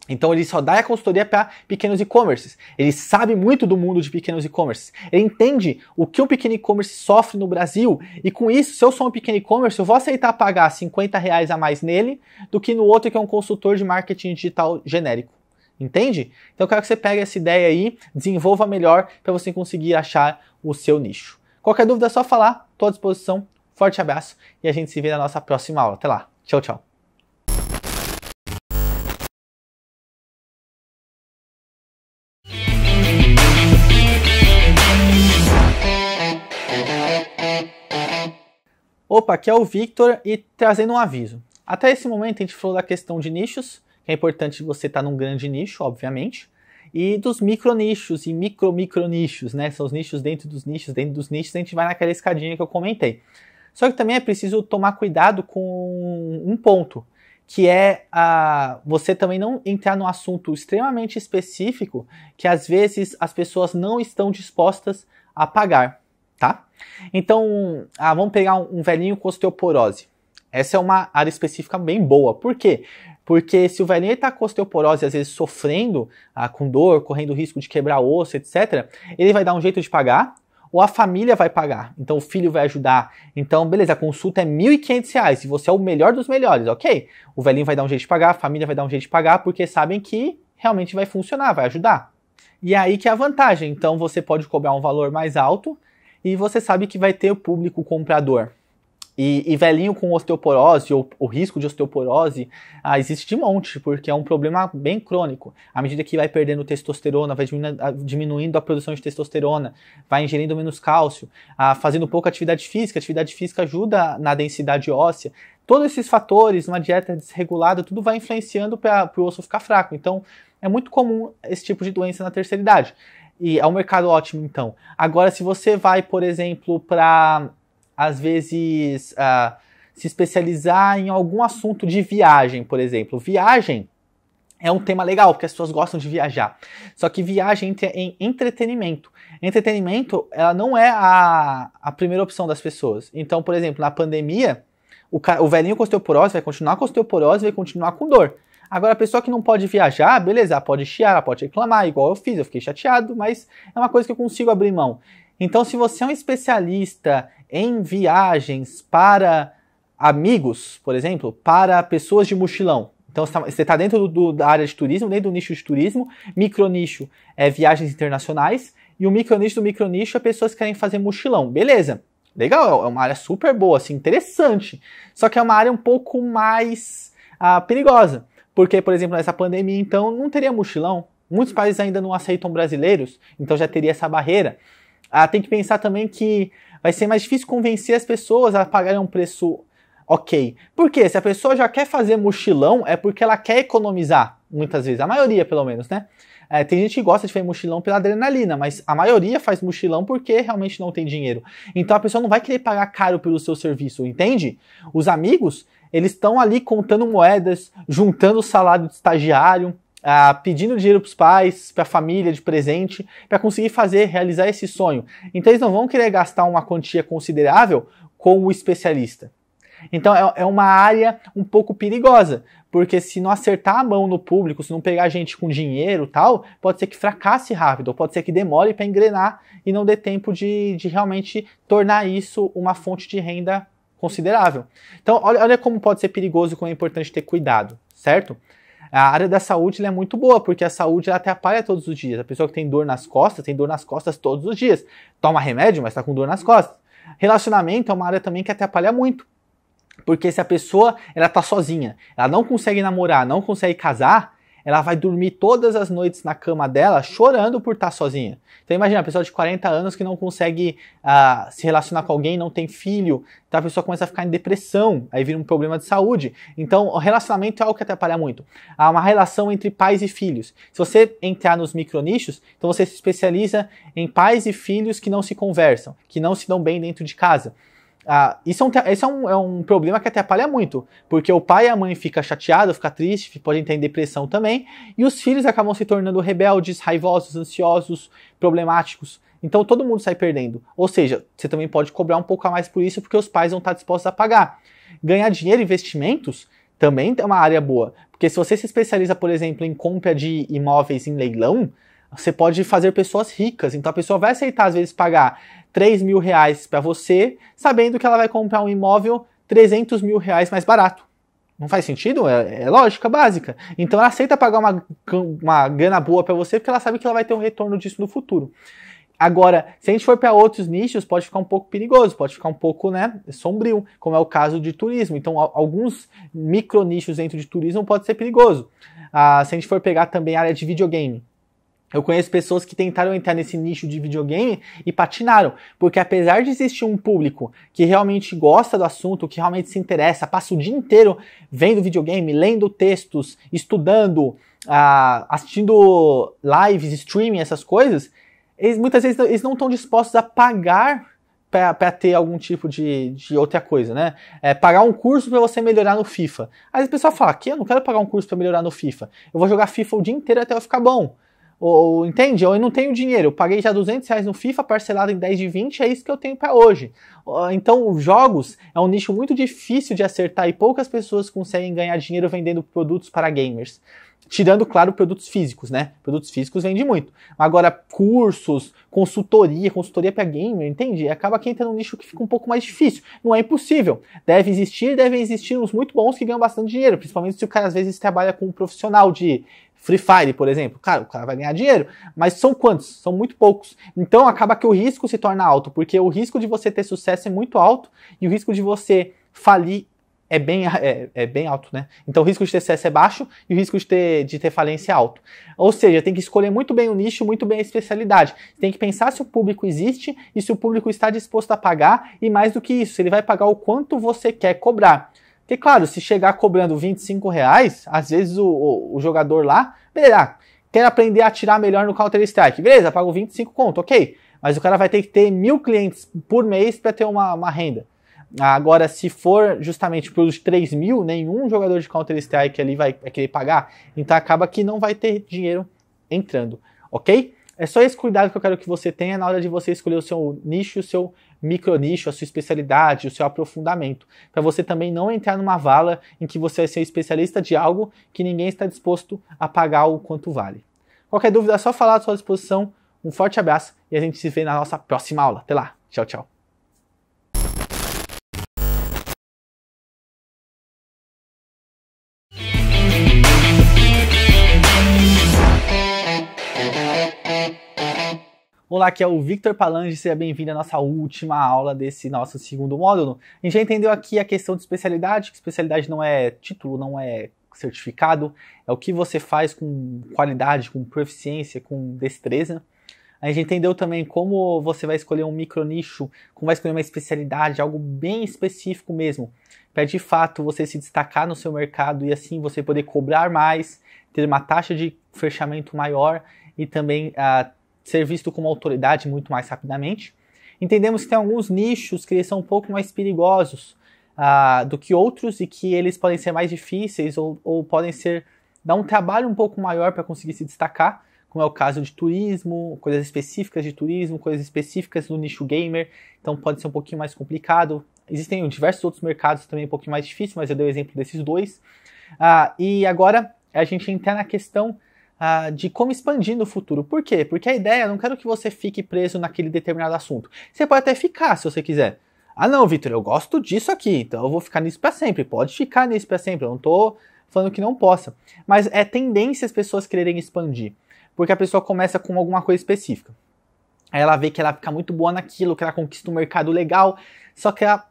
A: Então ele só dá a consultoria para pequenos e-commerces. Ele sabe muito do mundo de pequenos e-commerces. Ele entende o que um pequeno e-commerce sofre no Brasil e com isso, se eu sou um pequeno e-commerce, eu vou aceitar pagar 50 reais a mais nele do que no outro que é um consultor de marketing digital genérico. Entende? Então eu quero que você pegue essa ideia aí, desenvolva melhor para você conseguir achar o seu nicho. Qualquer dúvida é só falar, estou à disposição. Forte abraço e a gente se vê na nossa próxima aula. Até lá. Tchau, tchau. Opa, aqui é o Victor e trazendo um aviso. Até esse momento a gente falou da questão de nichos, que é importante você estar tá num grande nicho, obviamente, e dos micro nichos e micro micro nichos, né? São os nichos dentro dos nichos, dentro dos nichos, a gente vai naquela escadinha que eu comentei. Só que também é preciso tomar cuidado com um ponto, que é a, você também não entrar num assunto extremamente específico que às vezes as pessoas não estão dispostas a pagar tá? Então, ah, vamos pegar um, velhinho com osteoporose. Essa é uma área específica bem boa. Por quê? Porque se o velhinho está com osteoporose, às vezes sofrendo ah, com dor, correndo risco de quebrar osso, etc., ele vai dar um jeito de pagar ou a família vai pagar. Então o filho vai ajudar. Então, beleza, a consulta é R$ 1.500. e você é o melhor dos melhores, ok. O velhinho vai dar um jeito de pagar, a família vai dar um jeito de pagar, porque sabem que realmente vai funcionar, vai ajudar. E é aí que é a vantagem. Então você pode cobrar um valor mais alto e você sabe que vai ter o público comprador. E, e velhinho com osteoporose ou o risco de osteoporose ah, existe de monte, porque é um problema bem crônico. À medida que vai perdendo testosterona, vai ah, diminuindo a produção de testosterona, vai ingerindo menos cálcio, ah, fazendo pouca atividade física, atividade física ajuda na densidade óssea. Todos esses fatores, uma dieta desregulada, tudo vai influenciando para o osso ficar fraco. Então, é muito comum esse tipo de doença na terceira idade. E é um mercado ótimo, então. Agora, se você vai, por exemplo, para às vezes uh, se especializar em algum assunto de viagem, por exemplo, viagem é um tema legal, porque as pessoas gostam de viajar. Só que viagem entra em entretenimento. Entretenimento, ela não é a, a primeira opção das pessoas. Então, por exemplo, na pandemia, o, o velhinho com osteoporose vai continuar com osteoporose, vai continuar com dor. Agora, a pessoa que não pode viajar, beleza, pode chiar, pode reclamar, igual eu fiz, eu fiquei chateado, mas é uma coisa que eu consigo abrir mão. Então, se você é um especialista em viagens para amigos, por exemplo, para pessoas de mochilão, então você está tá dentro do, da área de turismo, dentro do nicho de turismo, micronicho é viagens internacionais, e o micronicho do micronicho é pessoas que querem fazer mochilão, beleza. Legal, é uma área super boa, assim, interessante. Só que é uma área um pouco mais ah, perigosa. Porque, por exemplo, nessa pandemia, então, não teria mochilão. Muitos países ainda não aceitam brasileiros, então já teria essa barreira. Ah, tem que pensar também que vai ser mais difícil convencer as pessoas a pagarem um preço ok. Por quê? Se a pessoa já quer fazer mochilão, é porque ela quer economizar, muitas vezes, a maioria pelo menos, né? É, tem gente que gosta de fazer mochilão pela adrenalina, mas a maioria faz mochilão porque realmente não tem dinheiro. Então a pessoa não vai querer pagar caro pelo seu serviço, entende? Os amigos, eles estão ali contando moedas, juntando o salário de estagiário, ah, pedindo dinheiro para os pais, para a família de presente, para conseguir fazer, realizar esse sonho. Então eles não vão querer gastar uma quantia considerável com o especialista. Então é, é uma área um pouco perigosa, porque se não acertar a mão no público, se não pegar gente com dinheiro tal, pode ser que fracasse rápido, pode ser que demore para engrenar e não dê tempo de, de realmente tornar isso uma fonte de renda considerável. Então olha, olha como pode ser perigoso e como é importante ter cuidado, certo? A área da saúde é muito boa, porque a saúde ela atrapalha todos os dias. A pessoa que tem dor nas costas, tem dor nas costas todos os dias. Toma remédio, mas está com dor nas costas. Relacionamento é uma área também que atrapalha muito. Porque se a pessoa ela tá sozinha, ela não consegue namorar, não consegue casar, ela vai dormir todas as noites na cama dela chorando por estar tá sozinha. Então imagina, a pessoa de 40 anos que não consegue ah, se relacionar com alguém, não tem filho, então a pessoa começa a ficar em depressão, aí vira um problema de saúde. Então o relacionamento é algo que atrapalha muito. Há uma relação entre pais e filhos. Se você entrar nos micronichos, então você se especializa em pais e filhos que não se conversam, que não se dão bem dentro de casa. Ah, isso, é um, é, um, é um problema que atrapalha muito, porque o pai e a mãe ficam chateados, ficam tristes, podem ter depressão também, e os filhos acabam se tornando rebeldes, raivosos, ansiosos, problemáticos. Então todo mundo sai perdendo. Ou seja, você também pode cobrar um pouco a mais por isso, porque os pais não estar dispostos a pagar. Ganhar dinheiro, investimentos, também é uma área boa. Porque se você se especializa, por exemplo, em compra de imóveis em leilão, você pode fazer pessoas ricas. Então a pessoa vai aceitar, às vezes, pagar 3 mil reais para você, sabendo que ela vai comprar um imóvel 300 mil reais mais barato. Não faz sentido? É, é lógica básica. Então ela aceita pagar uma, uma grana boa para você porque ela sabe que ela vai ter um retorno disso no futuro. Agora, se a gente for para outros nichos, pode ficar um pouco perigoso, pode ficar um pouco né, sombrio, como é o caso de turismo. Então, alguns micro nichos dentro de turismo pode ser perigoso. Ah, se a gente for pegar também a área de videogame, eu conheço pessoas que tentaram entrar nesse nicho de videogame e patinaram, porque apesar de existir um público que realmente gosta do assunto, que realmente se interessa, passa o dia inteiro vendo videogame, lendo textos, estudando, ah, assistindo lives, streaming, essas coisas, eles, muitas vezes eles não estão dispostos a pagar para ter algum tipo de, de outra coisa, né? É, pagar um curso para você melhorar no FIFA. Aí o pessoal fala: que eu não quero pagar um curso para melhorar no FIFA. Eu vou jogar FIFA o dia inteiro até eu ficar bom. Ou, entende? Ou eu não tenho dinheiro. Eu paguei já 200 reais no FIFA, parcelado em 10 de 20, é isso que eu tenho para hoje. Então, jogos é um nicho muito difícil de acertar e poucas pessoas conseguem ganhar dinheiro vendendo produtos para gamers. Tirando, claro, produtos físicos, né? Produtos físicos vende muito. Agora, cursos, consultoria, consultoria para gamer, entende? acaba que entra num nicho que fica um pouco mais difícil. Não é impossível. Deve existir, devem existir uns muito bons que ganham bastante dinheiro, principalmente se o cara às vezes trabalha com um profissional de Free Fire, por exemplo. Cara, o cara vai ganhar dinheiro, mas são quantos? São muito poucos. Então acaba que o risco se torna alto, porque o risco de você ter sucesso é muito alto e o risco de você falir é bem, é, é, bem alto, né? Então o risco de ter sucesso é baixo e o risco de ter, de ter falência é alto. Ou seja, tem que escolher muito bem o nicho, muito bem a especialidade. Tem que pensar se o público existe e se o público está disposto a pagar e mais do que isso, se ele vai pagar o quanto você quer cobrar. Porque, claro, se chegar cobrando 25 reais, às vezes o, o, o jogador lá, beleza, quer aprender a tirar melhor no Counter-Strike, beleza, pago 25 conto, ok. Mas o cara vai ter que ter mil clientes por mês para ter uma, uma renda. Agora, se for justamente pelos 3 mil, nenhum jogador de Counter-Strike ali vai, vai querer pagar, então acaba que não vai ter dinheiro entrando, ok? É só esse cuidado que eu quero que você tenha na hora de você escolher o seu nicho, o seu micro nicho, a sua especialidade, o seu aprofundamento, para você também não entrar numa vala em que você vai ser especialista de algo que ninguém está disposto a pagar o quanto vale. Qualquer dúvida é só falar à sua disposição. Um forte abraço e a gente se vê na nossa próxima aula. Até lá. Tchau, tchau. Olá, aqui é o Victor Palange, seja bem-vindo à nossa última aula desse nosso segundo módulo. A gente já entendeu aqui a questão de especialidade, que especialidade não é título, não é certificado, é o que você faz com qualidade, com proficiência, com destreza. A gente entendeu também como você vai escolher um micro nicho, como vai escolher uma especialidade, algo bem específico mesmo, para de fato você se destacar no seu mercado e assim você poder cobrar mais, ter uma taxa de fechamento maior e também uh, ser visto como autoridade muito mais rapidamente. Entendemos que tem alguns nichos que eles são um pouco mais perigosos uh, do que outros e que eles podem ser mais difíceis ou, ou podem ser dar um trabalho um pouco maior para conseguir se destacar, como é o caso de turismo, coisas específicas de turismo, coisas específicas do nicho gamer, então pode ser um pouquinho mais complicado. Existem diversos outros mercados também um pouquinho mais difíceis, mas eu dei o exemplo desses dois. Ah, e agora a gente entra na questão ah, de como expandir no futuro. Por quê? Porque a ideia, eu não quero que você fique preso naquele determinado assunto. Você pode até ficar, se você quiser. Ah, não, Vitor, eu gosto disso aqui, então eu vou ficar nisso para sempre. Pode ficar nisso para sempre, eu não tô falando que não possa. Mas é tendência as pessoas quererem expandir, porque a pessoa começa com alguma coisa específica. Aí ela vê que ela fica muito boa naquilo, que ela conquista um mercado legal, só que ela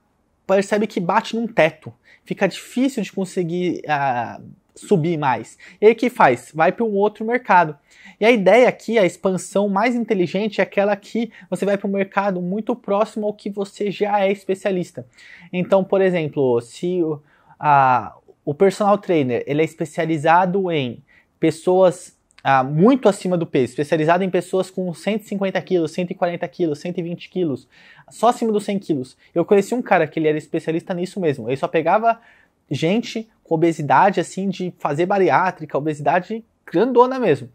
A: percebe que bate num teto. Fica difícil de conseguir uh, subir mais. E aí o que faz? Vai para um outro mercado. E a ideia aqui, a expansão mais inteligente é aquela que você vai para um mercado muito próximo ao que você já é especialista. Então, por exemplo, se o, a, o personal trainer ele é especializado em pessoas ah, muito acima do peso, especializado em pessoas com 150 quilos, 140 quilos, 120 quilos, só acima dos 100 quilos. Eu conheci um cara que ele era especialista nisso mesmo. Ele só pegava gente com obesidade, assim, de fazer bariátrica, obesidade grandona mesmo.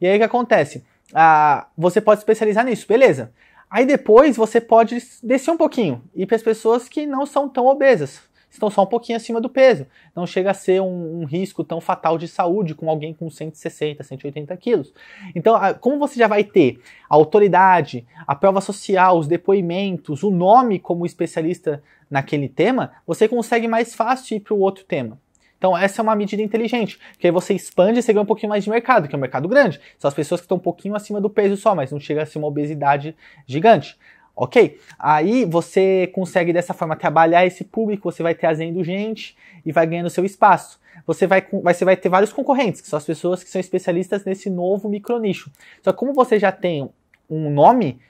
A: E aí o que acontece? Ah, você pode especializar nisso, beleza. Aí depois você pode descer um pouquinho e para as pessoas que não são tão obesas estão só um pouquinho acima do peso. Não chega a ser um, um risco tão fatal de saúde com alguém com 160, 180 quilos. Então, a, como você já vai ter a autoridade, a prova social, os depoimentos, o nome como especialista naquele tema, você consegue mais fácil ir para o outro tema. Então, essa é uma medida inteligente, que aí você expande e você ganha um pouquinho mais de mercado, que é um mercado grande. São as pessoas que estão um pouquinho acima do peso só, mas não chega a ser uma obesidade gigante ok? Aí você consegue dessa forma trabalhar esse público, você vai trazendo gente e vai ganhando seu espaço. Você vai, você vai ter vários concorrentes, que são as pessoas que são especialistas nesse novo micronicho. Só que como você já tem um nome,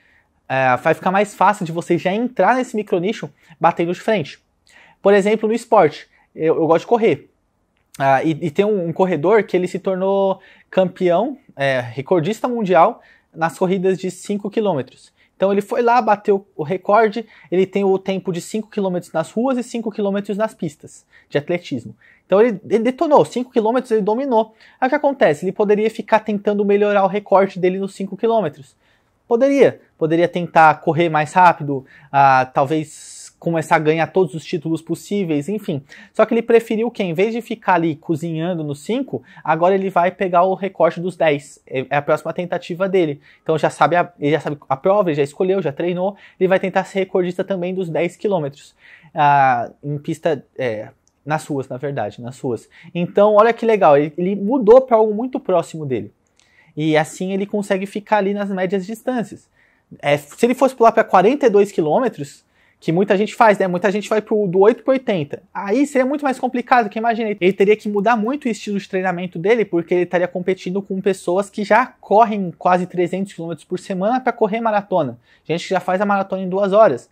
A: é, vai ficar mais fácil de você já entrar nesse micronicho batendo de frente. Por exemplo, no esporte, eu, eu gosto de correr. Ah, e, e, tem um, um, corredor que ele se tornou campeão, é, recordista mundial nas corridas de 5 quilômetros. Então ele foi lá, bateu o recorde, ele tem o tempo de 5 km nas ruas e 5 km nas pistas de atletismo. Então ele, ele detonou, 5 km ele dominou. Aí o que acontece? Ele poderia ficar tentando melhorar o recorde dele nos 5 km. Poderia, poderia tentar correr mais rápido, ah, talvez começar a ganhar todos os títulos possíveis, enfim. Só que ele preferiu que, em vez de ficar ali cozinhando no 5, agora ele vai pegar o recorte dos 10. É, é a próxima tentativa dele. Então já sabe a, ele já sabe a prova, ele já escolheu, já treinou. Ele vai tentar ser recordista também dos 10 quilômetros. Ah, em pista. É, nas suas, na verdade, nas suas. Então, olha que legal, ele, ele mudou para algo muito próximo dele. E assim ele consegue ficar ali nas médias distâncias. É, se ele fosse pular para 42 quilômetros, que muita gente faz, né? Muita gente vai pro, do 8 pro 80. Aí seria muito mais complicado, que imagina, ele teria que mudar muito o estilo de treinamento dele, porque ele estaria competindo com pessoas que já correm quase 300 km por semana para correr maratona. Gente que já faz a maratona em duas horas.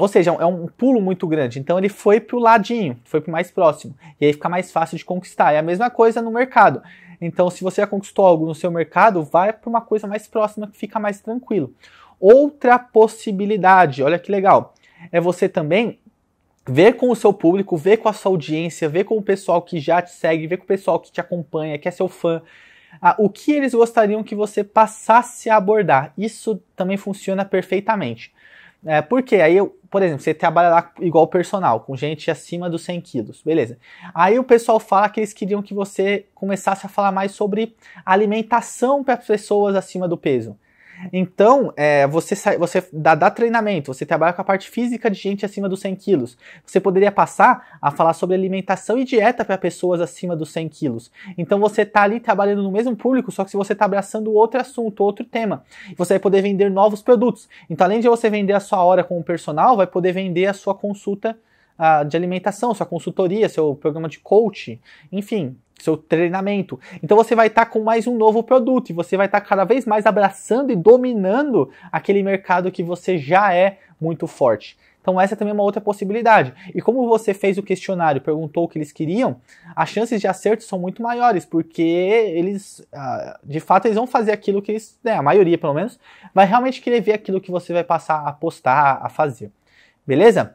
A: Ou seja, é um pulo muito grande. Então ele foi pro ladinho, foi pro mais próximo. E aí fica mais fácil de conquistar. É a mesma coisa no mercado. Então, se você já conquistou algo no seu mercado, vai para uma coisa mais próxima que fica mais tranquilo. Outra possibilidade, olha que legal é você também ver com o seu público, ver com a sua audiência, ver com o pessoal que já te segue, ver com o pessoal que te acompanha, que é seu fã, o que eles gostariam que você passasse a abordar. Isso também funciona perfeitamente. É, porque aí, eu, por exemplo, você trabalha lá igual personal, com gente acima dos 100 quilos, beleza. Aí o pessoal fala que eles queriam que você começasse a falar mais sobre alimentação para pessoas acima do peso. Então, é, você, você dá, dá, treinamento, você trabalha com a parte física de gente acima dos 100 quilos. Você poderia passar a falar sobre alimentação e dieta para pessoas acima dos 100 quilos. Então, você está ali trabalhando no mesmo público, só que se você está abraçando outro assunto, outro tema. Você vai poder vender novos produtos. Então, além de você vender a sua hora com o personal, vai poder vender a sua consulta ah, de alimentação, sua consultoria, seu programa de coaching, enfim, seu treinamento. Então você vai estar tá com mais um novo produto e você vai estar tá cada vez mais abraçando e dominando aquele mercado que você já é muito forte. Então essa também é uma outra possibilidade. E como você fez o questionário, perguntou o que eles queriam, as chances de acerto são muito maiores, porque eles, ah, de fato, eles vão fazer aquilo que eles, né, a maioria pelo menos, vai realmente querer ver aquilo que você vai passar a apostar a fazer. Beleza?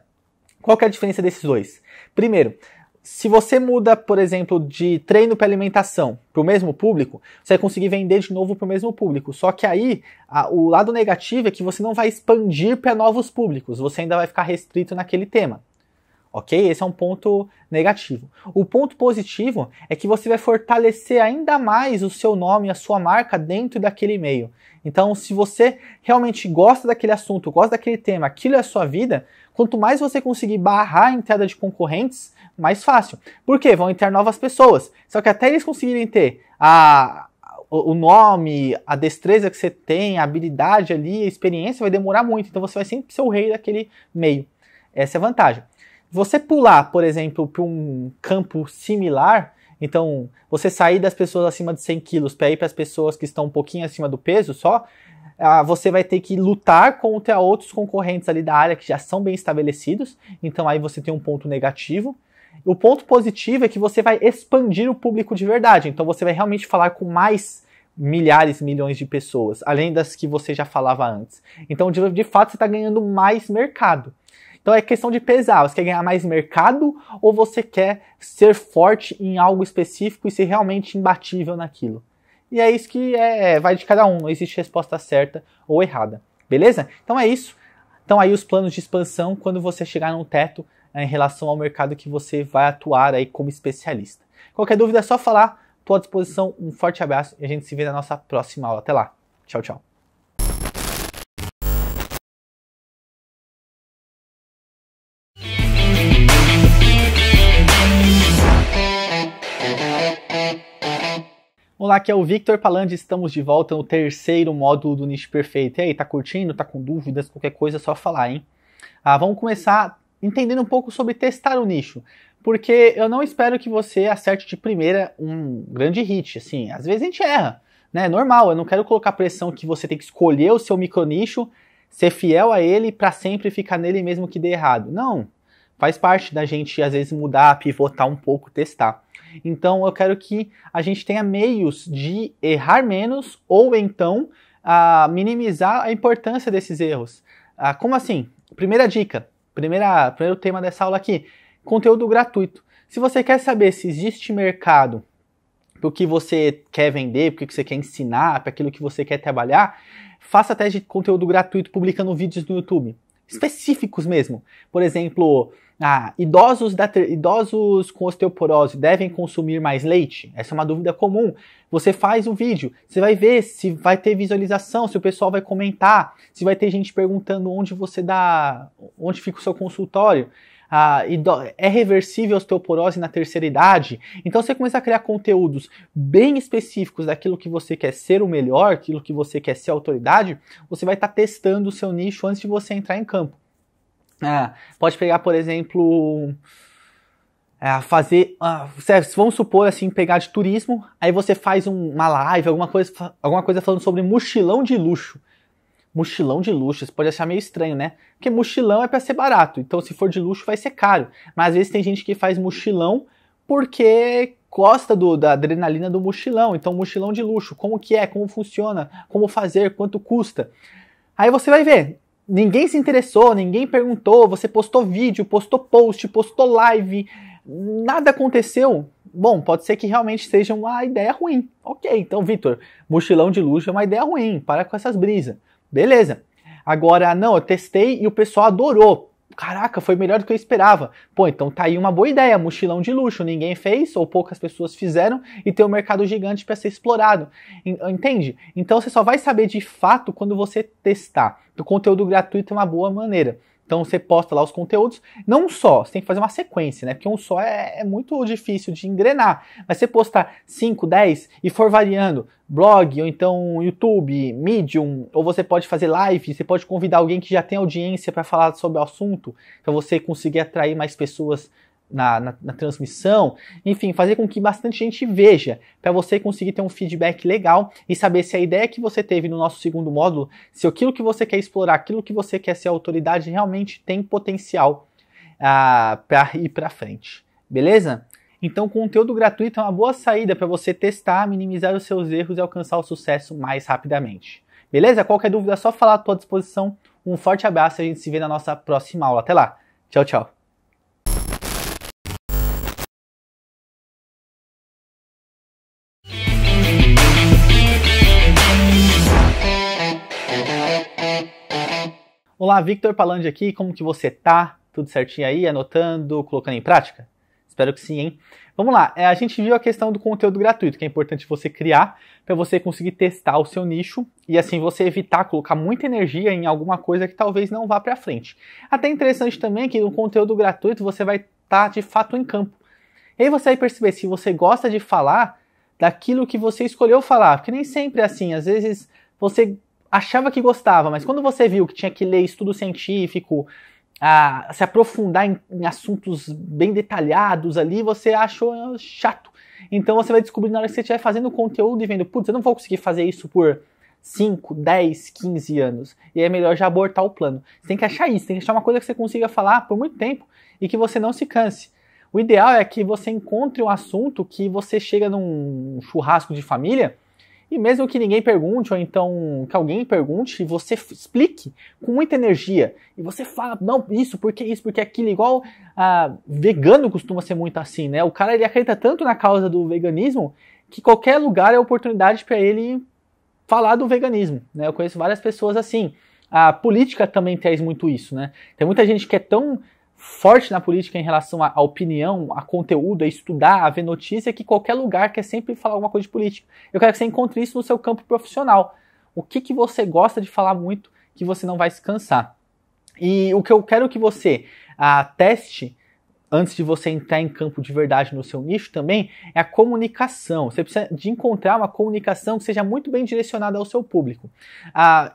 A: Qual é a diferença desses dois? Primeiro, se você muda, por exemplo, de treino para alimentação para o mesmo público, você vai conseguir vender de novo para o mesmo público. Só que aí a, o lado negativo é que você não vai expandir para novos públicos, você ainda vai ficar restrito naquele tema. Ok? Esse é um ponto negativo. O ponto positivo é que você vai fortalecer ainda mais o seu nome, a sua marca dentro daquele meio. Então, se você realmente gosta daquele assunto, gosta daquele tema, aquilo é a sua vida, quanto mais você conseguir barrar a entrada de concorrentes, mais fácil. Porque vão entrar novas pessoas. Só que até eles conseguirem ter a, o nome, a destreza que você tem, a habilidade ali, a experiência vai demorar muito. Então você vai sempre ser o rei daquele meio. Essa é a vantagem. Você pular, por exemplo, para um campo similar, então você sair das pessoas acima de 100 quilos para ir para as pessoas que estão um pouquinho acima do peso só, ah, você vai ter que lutar contra outros concorrentes ali da área que já são bem estabelecidos. Então aí você tem um ponto negativo o ponto positivo é que você vai expandir o público de verdade, então você vai realmente falar com mais milhares, milhões de pessoas, além das que você já falava antes. Então, de, de fato, você está ganhando mais mercado. Então é questão de pesar. Você quer ganhar mais mercado ou você quer ser forte em algo específico e ser realmente imbatível naquilo? E é isso que é, é vai de cada um. Não existe resposta certa ou errada. Beleza? Então é isso. Então aí os planos de expansão quando você chegar no teto né, em relação ao mercado que você vai atuar aí como especialista. Qualquer dúvida é só falar, estou à disposição, um forte abraço e a gente se vê na nossa próxima aula. Até lá, tchau, tchau. Olá, aqui é o Victor Palandi, estamos de volta no terceiro módulo do Nicho Perfeito. E aí, tá curtindo? Tá com dúvidas? Qualquer coisa é só falar, hein? Ah, vamos começar entendendo um pouco sobre testar o nicho. Porque eu não espero que você acerte de primeira um grande hit. Assim, às vezes a gente erra, né? É normal. Eu não quero colocar pressão que você tem que escolher o seu micro nicho, ser fiel a ele para sempre ficar nele mesmo que dê errado. Não. Faz parte da gente, às vezes, mudar, pivotar um pouco, testar. Então, eu quero que a gente tenha meios de errar menos ou então a minimizar a importância desses erros. Ah, como assim? Primeira dica: primeira, primeiro tema dessa aula aqui, conteúdo gratuito. Se você quer saber se existe mercado para o que você quer vender, para o que você quer ensinar, para aquilo que você quer trabalhar, faça teste de conteúdo gratuito publicando vídeos no YouTube, específicos mesmo. Por exemplo, ah, idosos, da, idosos com osteoporose devem consumir mais leite? Essa é uma dúvida comum. Você faz um vídeo, você vai ver se vai ter visualização, se o pessoal vai comentar, se vai ter gente perguntando onde você dá, onde fica o seu consultório. Ah, é reversível a osteoporose na terceira idade? Então você começa a criar conteúdos bem específicos daquilo que você quer ser o melhor, aquilo que você quer ser autoridade, você vai estar tá testando o seu nicho antes de você entrar em campo. É, pode pegar, por exemplo, é, fazer. É, vamos supor assim, pegar de turismo, aí você faz um, uma live, alguma coisa, alguma coisa falando sobre mochilão de luxo. Mochilão de luxo, você pode achar meio estranho, né? Porque mochilão é para ser barato, então se for de luxo vai ser caro. Mas às vezes tem gente que faz mochilão porque gosta do, da adrenalina do mochilão. Então, mochilão de luxo, como que é, como funciona, como fazer, quanto custa. Aí você vai ver, ninguém se interessou, ninguém perguntou, você postou vídeo, postou post, postou live, nada aconteceu. Bom, pode ser que realmente seja uma ideia ruim. Ok, então, Vitor, mochilão de luxo é uma ideia ruim, para com essas brisas. Beleza. Agora, não, eu testei e o pessoal adorou caraca, foi melhor do que eu esperava. Pô, então tá aí uma boa ideia, mochilão de luxo, ninguém fez ou poucas pessoas fizeram e tem um mercado gigante para ser explorado. Entende? Então você só vai saber de fato quando você testar. O conteúdo gratuito é uma boa maneira. Então você posta lá os conteúdos, não só, você tem que fazer uma sequência, né? Porque um só é, é muito difícil de engrenar. Mas você postar 5, 10 e for variando, blog, ou então YouTube, Medium, ou você pode fazer live, você pode convidar alguém que já tem audiência para falar sobre o assunto, para você conseguir atrair mais pessoas na, na, na, transmissão, enfim, fazer com que bastante gente veja, para você conseguir ter um feedback legal e saber se a ideia que você teve no nosso segundo módulo, se aquilo que você quer explorar, aquilo que você quer ser autoridade, realmente tem potencial ah, para ir para frente, beleza? Então, conteúdo gratuito é uma boa saída para você testar, minimizar os seus erros e alcançar o sucesso mais rapidamente. Beleza? Qualquer dúvida é só falar à tua disposição. Um forte abraço e a gente se vê na nossa próxima aula. Até lá. Tchau, tchau. Olá, Victor Palandi aqui. Como que você tá? Tudo certinho aí? Anotando, colocando em prática? Espero que sim, hein? Vamos lá, é, a gente viu a questão do conteúdo gratuito, que é importante você criar para você conseguir testar o seu nicho e assim você evitar colocar muita energia em alguma coisa que talvez não vá para frente. Até interessante também que no conteúdo gratuito você vai estar tá, de fato em campo. E aí você vai perceber se você gosta de falar daquilo que você escolheu falar, porque nem sempre é assim, às vezes você achava que gostava, mas quando você viu que tinha que ler estudo científico, a se aprofundar em, em assuntos bem detalhados ali, você achou chato. Então você vai descobrir na hora que você estiver fazendo conteúdo e vendo, putz, eu não vou conseguir fazer isso por 5, 10, 15 anos. E é melhor já abortar o plano. Você tem que achar isso, tem que achar uma coisa que você consiga falar por muito tempo e que você não se canse. O ideal é que você encontre um assunto que você chega num churrasco de família e mesmo que ninguém pergunte, ou então que alguém pergunte, você explique com muita energia. E você fala, não, isso, porque isso, porque aquilo, igual a vegano costuma ser muito assim, né? O cara ele acredita tanto na causa do veganismo que qualquer lugar é oportunidade para ele falar do veganismo. Né? Eu conheço várias pessoas assim. A política também traz muito isso, né? Tem muita gente que é tão forte na política em relação à opinião, a conteúdo, a estudar, a ver notícia, que qualquer lugar quer sempre falar alguma coisa de política. Eu quero que você encontre isso no seu campo profissional. O que, que você gosta de falar muito que você não vai se cansar. E o que eu quero que você ah, teste antes de você entrar em campo de verdade no seu nicho também é a comunicação. Você precisa de encontrar uma comunicação que seja muito bem direcionada ao seu público. Ah,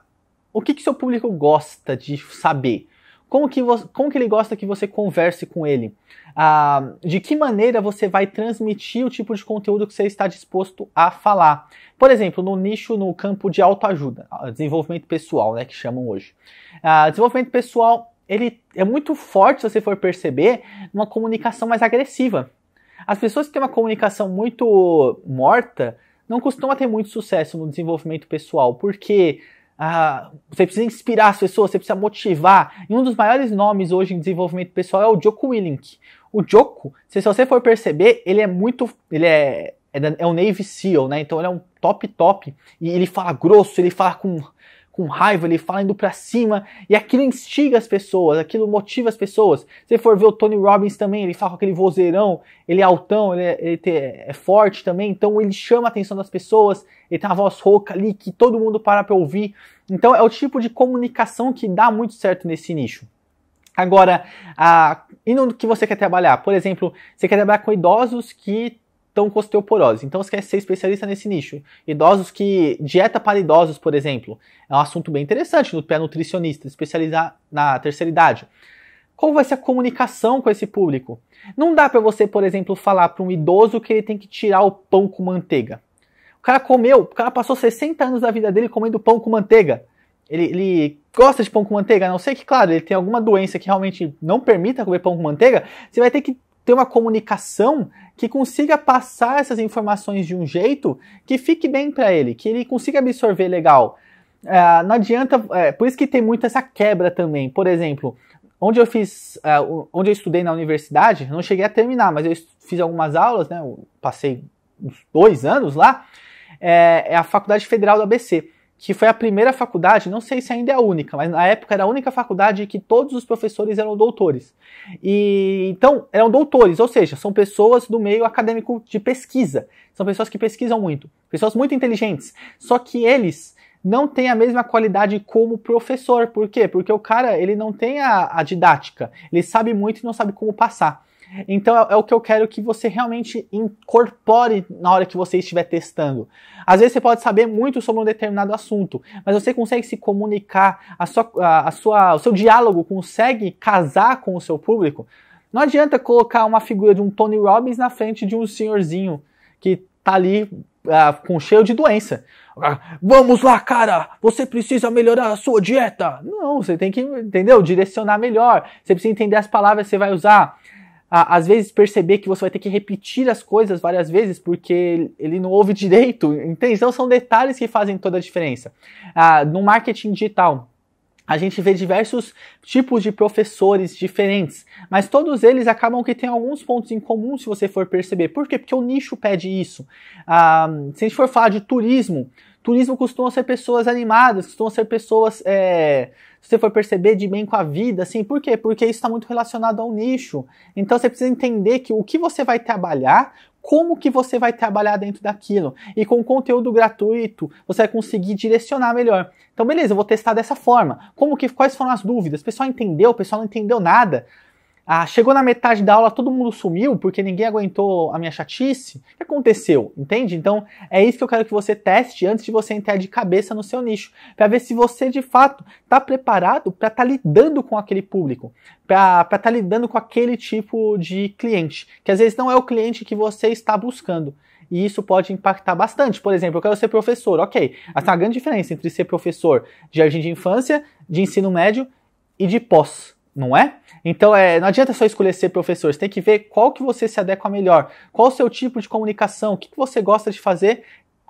A: o que, que seu público gosta de saber? Como que, você, como que ele gosta que você converse com ele? Ah, de que maneira você vai transmitir o tipo de conteúdo que você está disposto a falar? Por exemplo, no nicho, no campo de autoajuda, ah, desenvolvimento pessoal, né, que chamam hoje. Ah, desenvolvimento pessoal, ele é muito forte, se você for perceber, uma comunicação mais agressiva. As pessoas que têm uma comunicação muito morta não costuma ter muito sucesso no desenvolvimento pessoal, porque ah, você precisa inspirar as pessoas, você precisa motivar. E um dos maiores nomes hoje em desenvolvimento pessoal é o Joko Willink. O Joko, se você for perceber, ele é muito. Ele é, é, é um Navy SEAL, né? Então ele é um top, top. E ele fala grosso, ele fala com com raiva, ele fala indo para cima, e aquilo instiga as pessoas, aquilo motiva as pessoas. Se você for ver o Tony Robbins também, ele fala com aquele vozeirão, ele é altão, ele, é, ele é forte também, então ele chama a atenção das pessoas, ele tem uma voz rouca ali que todo mundo para para ouvir. Então é o tipo de comunicação que dá muito certo nesse nicho. Agora, a, e no que você quer trabalhar? Por exemplo, você quer trabalhar com idosos que estão com osteoporose. Então você quer ser especialista nesse nicho. Idosos que. Dieta para idosos, por exemplo, é um assunto bem interessante no pé nutricionista, especializar na terceira idade. Qual vai ser a comunicação com esse público? Não dá para você, por exemplo, falar para um idoso que ele tem que tirar o pão com manteiga. O cara comeu, o cara passou 60 anos da vida dele comendo pão com manteiga. Ele, ele, gosta de pão com manteiga, a não sei que, claro, ele tem alguma doença que realmente não permita comer pão com manteiga, você vai ter que ter uma comunicação que consiga passar essas informações de um jeito que fique bem para ele, que ele consiga absorver legal. É, não adianta, é, por isso que tem muito essa quebra também. Por exemplo, onde eu fiz, é, onde eu estudei na universidade, não cheguei a terminar, mas eu fiz algumas aulas, né? passei uns dois anos lá. É, é a Faculdade Federal do ABC que foi a primeira faculdade, não sei se ainda é a única, mas na época era a única faculdade que todos os professores eram doutores. E então eram doutores, ou seja, são pessoas do meio acadêmico de pesquisa. São pessoas que pesquisam muito, pessoas muito inteligentes. Só que eles não têm a mesma qualidade como professor. Por quê? Porque o cara, ele não tem a, a didática. Ele sabe muito e não sabe como passar. Então é, é, o que eu quero que você realmente incorpore na hora que você estiver testando. Às vezes você pode saber muito sobre um determinado assunto, mas você consegue se comunicar, a sua, a, a sua, o seu diálogo consegue casar com o seu público. Não adianta colocar uma figura de um Tony Robbins na frente de um senhorzinho que tá ali ah, com cheio de doença. Ah, vamos lá, cara! Você precisa melhorar a sua dieta! Não, você tem que, entendeu? Direcionar melhor. Você precisa entender as palavras que você vai usar às vezes perceber que você vai ter que repetir as coisas várias vezes porque ele não ouve direito, entende? Então são detalhes que fazem toda a diferença. Ah, no marketing digital, a gente vê diversos tipos de professores diferentes, mas todos eles acabam que têm alguns pontos em comum se você for perceber. Por quê? Porque o nicho pede isso. Ah, se a gente for falar de turismo, turismo costuma ser pessoas animadas, costumam ser pessoas é, você for perceber de bem com a vida, assim, por quê? Porque isso está muito relacionado ao nicho. Então você precisa entender que o que você vai trabalhar, como que você vai trabalhar dentro daquilo. E com conteúdo gratuito, você vai conseguir direcionar melhor. Então, beleza, eu vou testar dessa forma. Como que quais foram as dúvidas? O pessoal entendeu, o pessoal não entendeu nada. Ah, chegou na metade da aula, todo mundo sumiu porque ninguém aguentou a minha chatice. O que aconteceu? Entende? Então, é isso que eu quero que você teste antes de você entrar de cabeça no seu nicho, para ver se você de fato está preparado para estar tá lidando com aquele público, para estar tá lidando com aquele tipo de cliente, que às vezes não é o cliente que você está buscando e isso pode impactar bastante. Por exemplo, eu quero ser professor, ok. Essa é uma grande diferença entre ser professor de jardim de infância, de ensino médio e de pós não é? Então é, não adianta só escolher ser professor, você tem que ver qual que você se adequa melhor, qual o seu tipo de comunicação, o que, que você gosta de fazer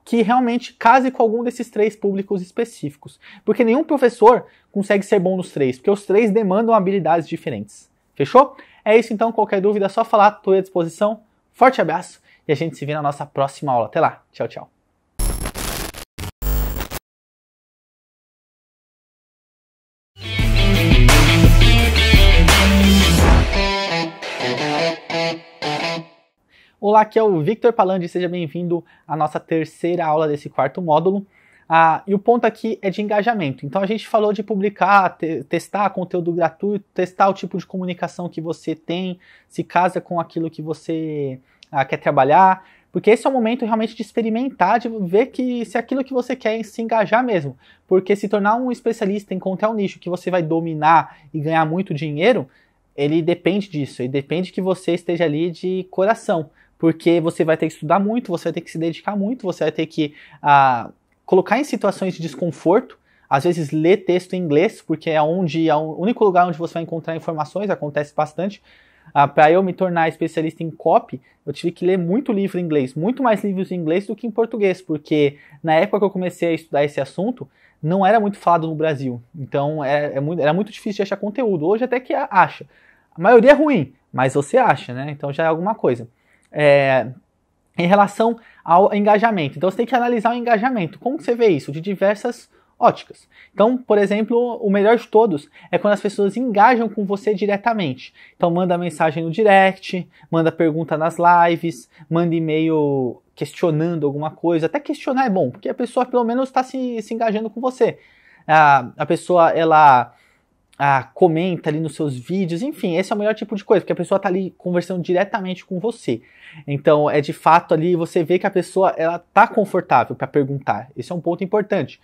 A: que realmente case com algum desses três públicos específicos. Porque nenhum professor consegue ser bom nos três, porque os três demandam habilidades diferentes. Fechou? É isso então, qualquer dúvida é só falar, estou à disposição. Forte abraço e a gente se vê na nossa próxima aula. Até lá, tchau, tchau. Olá, aqui é o Victor Palandi, seja bem-vindo à nossa terceira aula desse quarto módulo. Ah, e o ponto aqui é de engajamento. Então a gente falou de publicar, te testar conteúdo gratuito, testar o tipo de comunicação que você tem, se casa com aquilo que você ah, quer trabalhar, porque esse é o momento realmente de experimentar, de ver que se aquilo que você quer é se engajar mesmo. Porque se tornar um especialista, encontrar é um nicho que você vai dominar e ganhar muito dinheiro, ele depende disso, ele depende que você esteja ali de coração porque você vai ter que estudar muito, você vai ter que se dedicar muito, você vai ter que ah, colocar em situações de desconforto, às vezes ler texto em inglês, porque é onde é o único lugar onde você vai encontrar informações, acontece bastante. Ah, para eu me tornar especialista em copy, eu tive que ler muito livro em inglês, muito mais livros em inglês do que em português, porque na época que eu comecei a estudar esse assunto, não era muito falado no Brasil. Então é, é muito, era muito difícil de achar conteúdo. Hoje até que acha. A maioria é ruim, mas você acha, né? Então já é alguma coisa. É, em relação ao engajamento. Então você tem que analisar o engajamento. Como você vê isso? De diversas óticas. Então, por exemplo, o melhor de todos é quando as pessoas engajam com você diretamente. Então, manda mensagem no direct, manda pergunta nas lives, manda e-mail questionando alguma coisa. Até questionar é bom, porque a pessoa pelo menos está se, se engajando com você. A, a pessoa, ela ah, comenta ali nos seus vídeos, enfim, esse é o melhor tipo de coisa, porque a pessoa está ali conversando diretamente com você. Então, é de fato ali você vê que a pessoa ela tá confortável para perguntar. Esse é um ponto importante.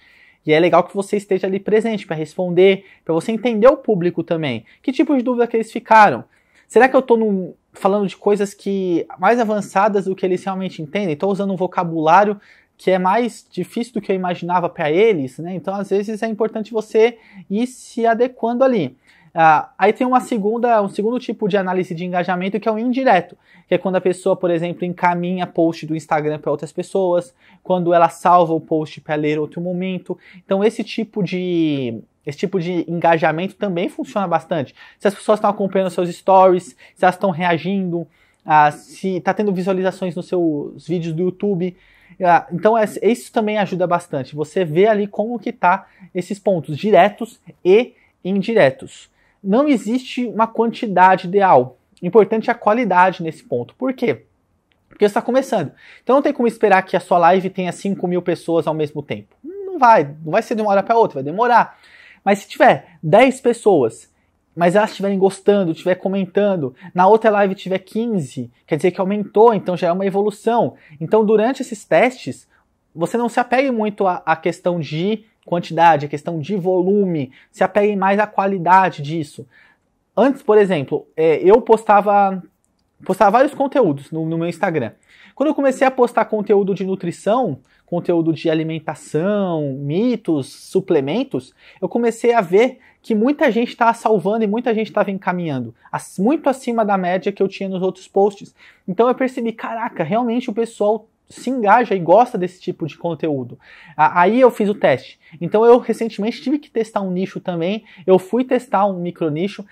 A: E é legal que você esteja ali presente para responder, para você entender o público também. Que tipo de dúvida que eles ficaram? Será que eu estou falando de coisas que mais avançadas do que eles realmente entendem? Estou usando um vocabulário que é mais difícil do que eu imaginava para eles, né? Então, às vezes é importante você ir se adequando ali. Ah, aí tem uma segunda, um segundo tipo de análise de engajamento que é o indireto, que é quando a pessoa, por exemplo, encaminha post do Instagram para outras pessoas, quando ela salva o post para ler outro momento. Então esse tipo de esse tipo de engajamento também funciona bastante. Se as pessoas estão acompanhando seus stories, se elas estão reagindo, ah, se está tendo visualizações nos seus vídeos do YouTube. Ah, então isso também ajuda bastante. Você vê ali como que tá esses pontos diretos e indiretos. Não existe uma quantidade ideal. Importante é a qualidade nesse ponto. Por quê? Porque está começando. Então não tem como esperar que a sua live tenha 5 mil pessoas ao mesmo tempo. Não vai, não vai ser de uma hora para outra, vai demorar. Mas se tiver 10 pessoas mas elas estiverem gostando, estiver comentando, na outra live tiver 15, quer dizer que aumentou, então já é uma evolução. Então, durante esses testes, você não se apegue muito à, à questão de quantidade, à questão de volume, se apegue mais à qualidade disso. Antes, por exemplo, é, eu postava, postava vários conteúdos no, no meu Instagram. Quando eu comecei a postar conteúdo de nutrição, conteúdo de alimentação, mitos, suplementos, eu comecei a ver que muita gente estava salvando e muita gente estava encaminhando, muito acima da média que eu tinha nos outros posts. Então eu percebi, caraca, realmente o pessoal se engaja e gosta desse tipo de conteúdo. Aí eu fiz o teste. Então eu recentemente tive que testar um nicho também. Eu fui testar um micro nicho.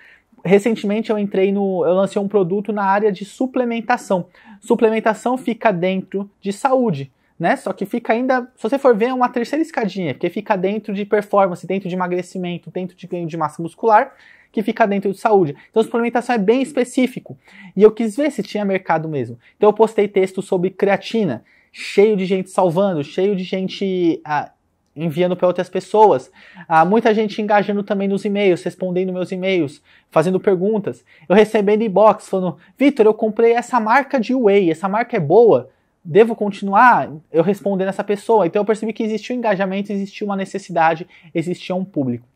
A: Recentemente eu entrei no, eu lancei um produto na área de suplementação. Suplementação fica dentro de saúde né? Só que fica ainda, se você for ver, é uma terceira escadinha, porque fica dentro de performance, dentro de emagrecimento, dentro de ganho de massa muscular, que fica dentro de saúde. Então, a suplementação é bem específico. E eu quis ver se tinha mercado mesmo. Então, eu postei texto sobre creatina, cheio de gente salvando, cheio de gente ah, enviando para outras pessoas, ah, muita gente engajando também nos e-mails, respondendo meus e-mails, fazendo perguntas. Eu recebendo inbox falando: Vitor, eu comprei essa marca de whey, essa marca é boa devo continuar eu respondendo essa pessoa? Então eu percebi que existia um engajamento, existia uma necessidade, existia um público.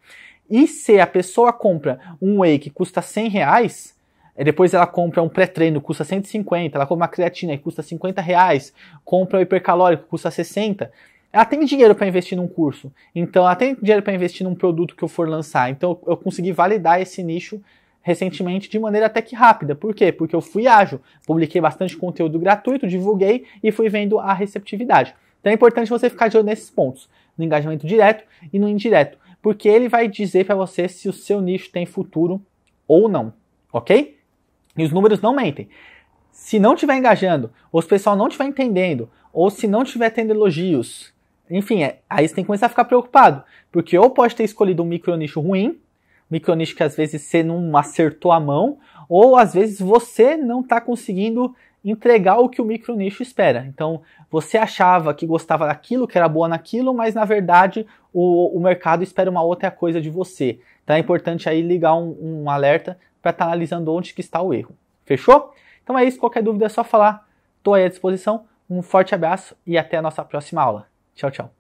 A: E se a pessoa compra um whey que custa 100 reais, é, depois ela compra um pré-treino, que custa 150, ela compra uma creatina que custa 50 reais, compra o um hipercalórico, custa 60, ela tem dinheiro para investir num curso. Então ela tem dinheiro para investir num produto que eu for lançar. Então eu consegui validar esse nicho recentemente de maneira até que rápida. Por quê? Porque eu fui ágil, publiquei bastante conteúdo gratuito, divulguei e fui vendo a receptividade. Então é importante você ficar de olho nesses pontos, no engajamento direto e no indireto, porque ele vai dizer para você se o seu nicho tem futuro ou não, ok? E os números não mentem. Se não estiver engajando, ou se o pessoal não estiver entendendo, ou se não estiver tendo elogios, enfim, é, aí você tem que começar a ficar preocupado, porque ou pode ter escolhido um micro nicho ruim, micronicho que às vezes você não acertou a mão, ou às vezes você não está conseguindo entregar o que o micronicho espera. Então, você achava que gostava daquilo, que era boa naquilo, mas na verdade o, o mercado espera uma outra coisa de você. Então é importante aí ligar um, um alerta para estar tá analisando onde que está o erro. Fechou? Então é isso, qualquer dúvida é só falar. Estou aí à disposição. Um forte abraço e até a nossa próxima aula. Tchau, tchau.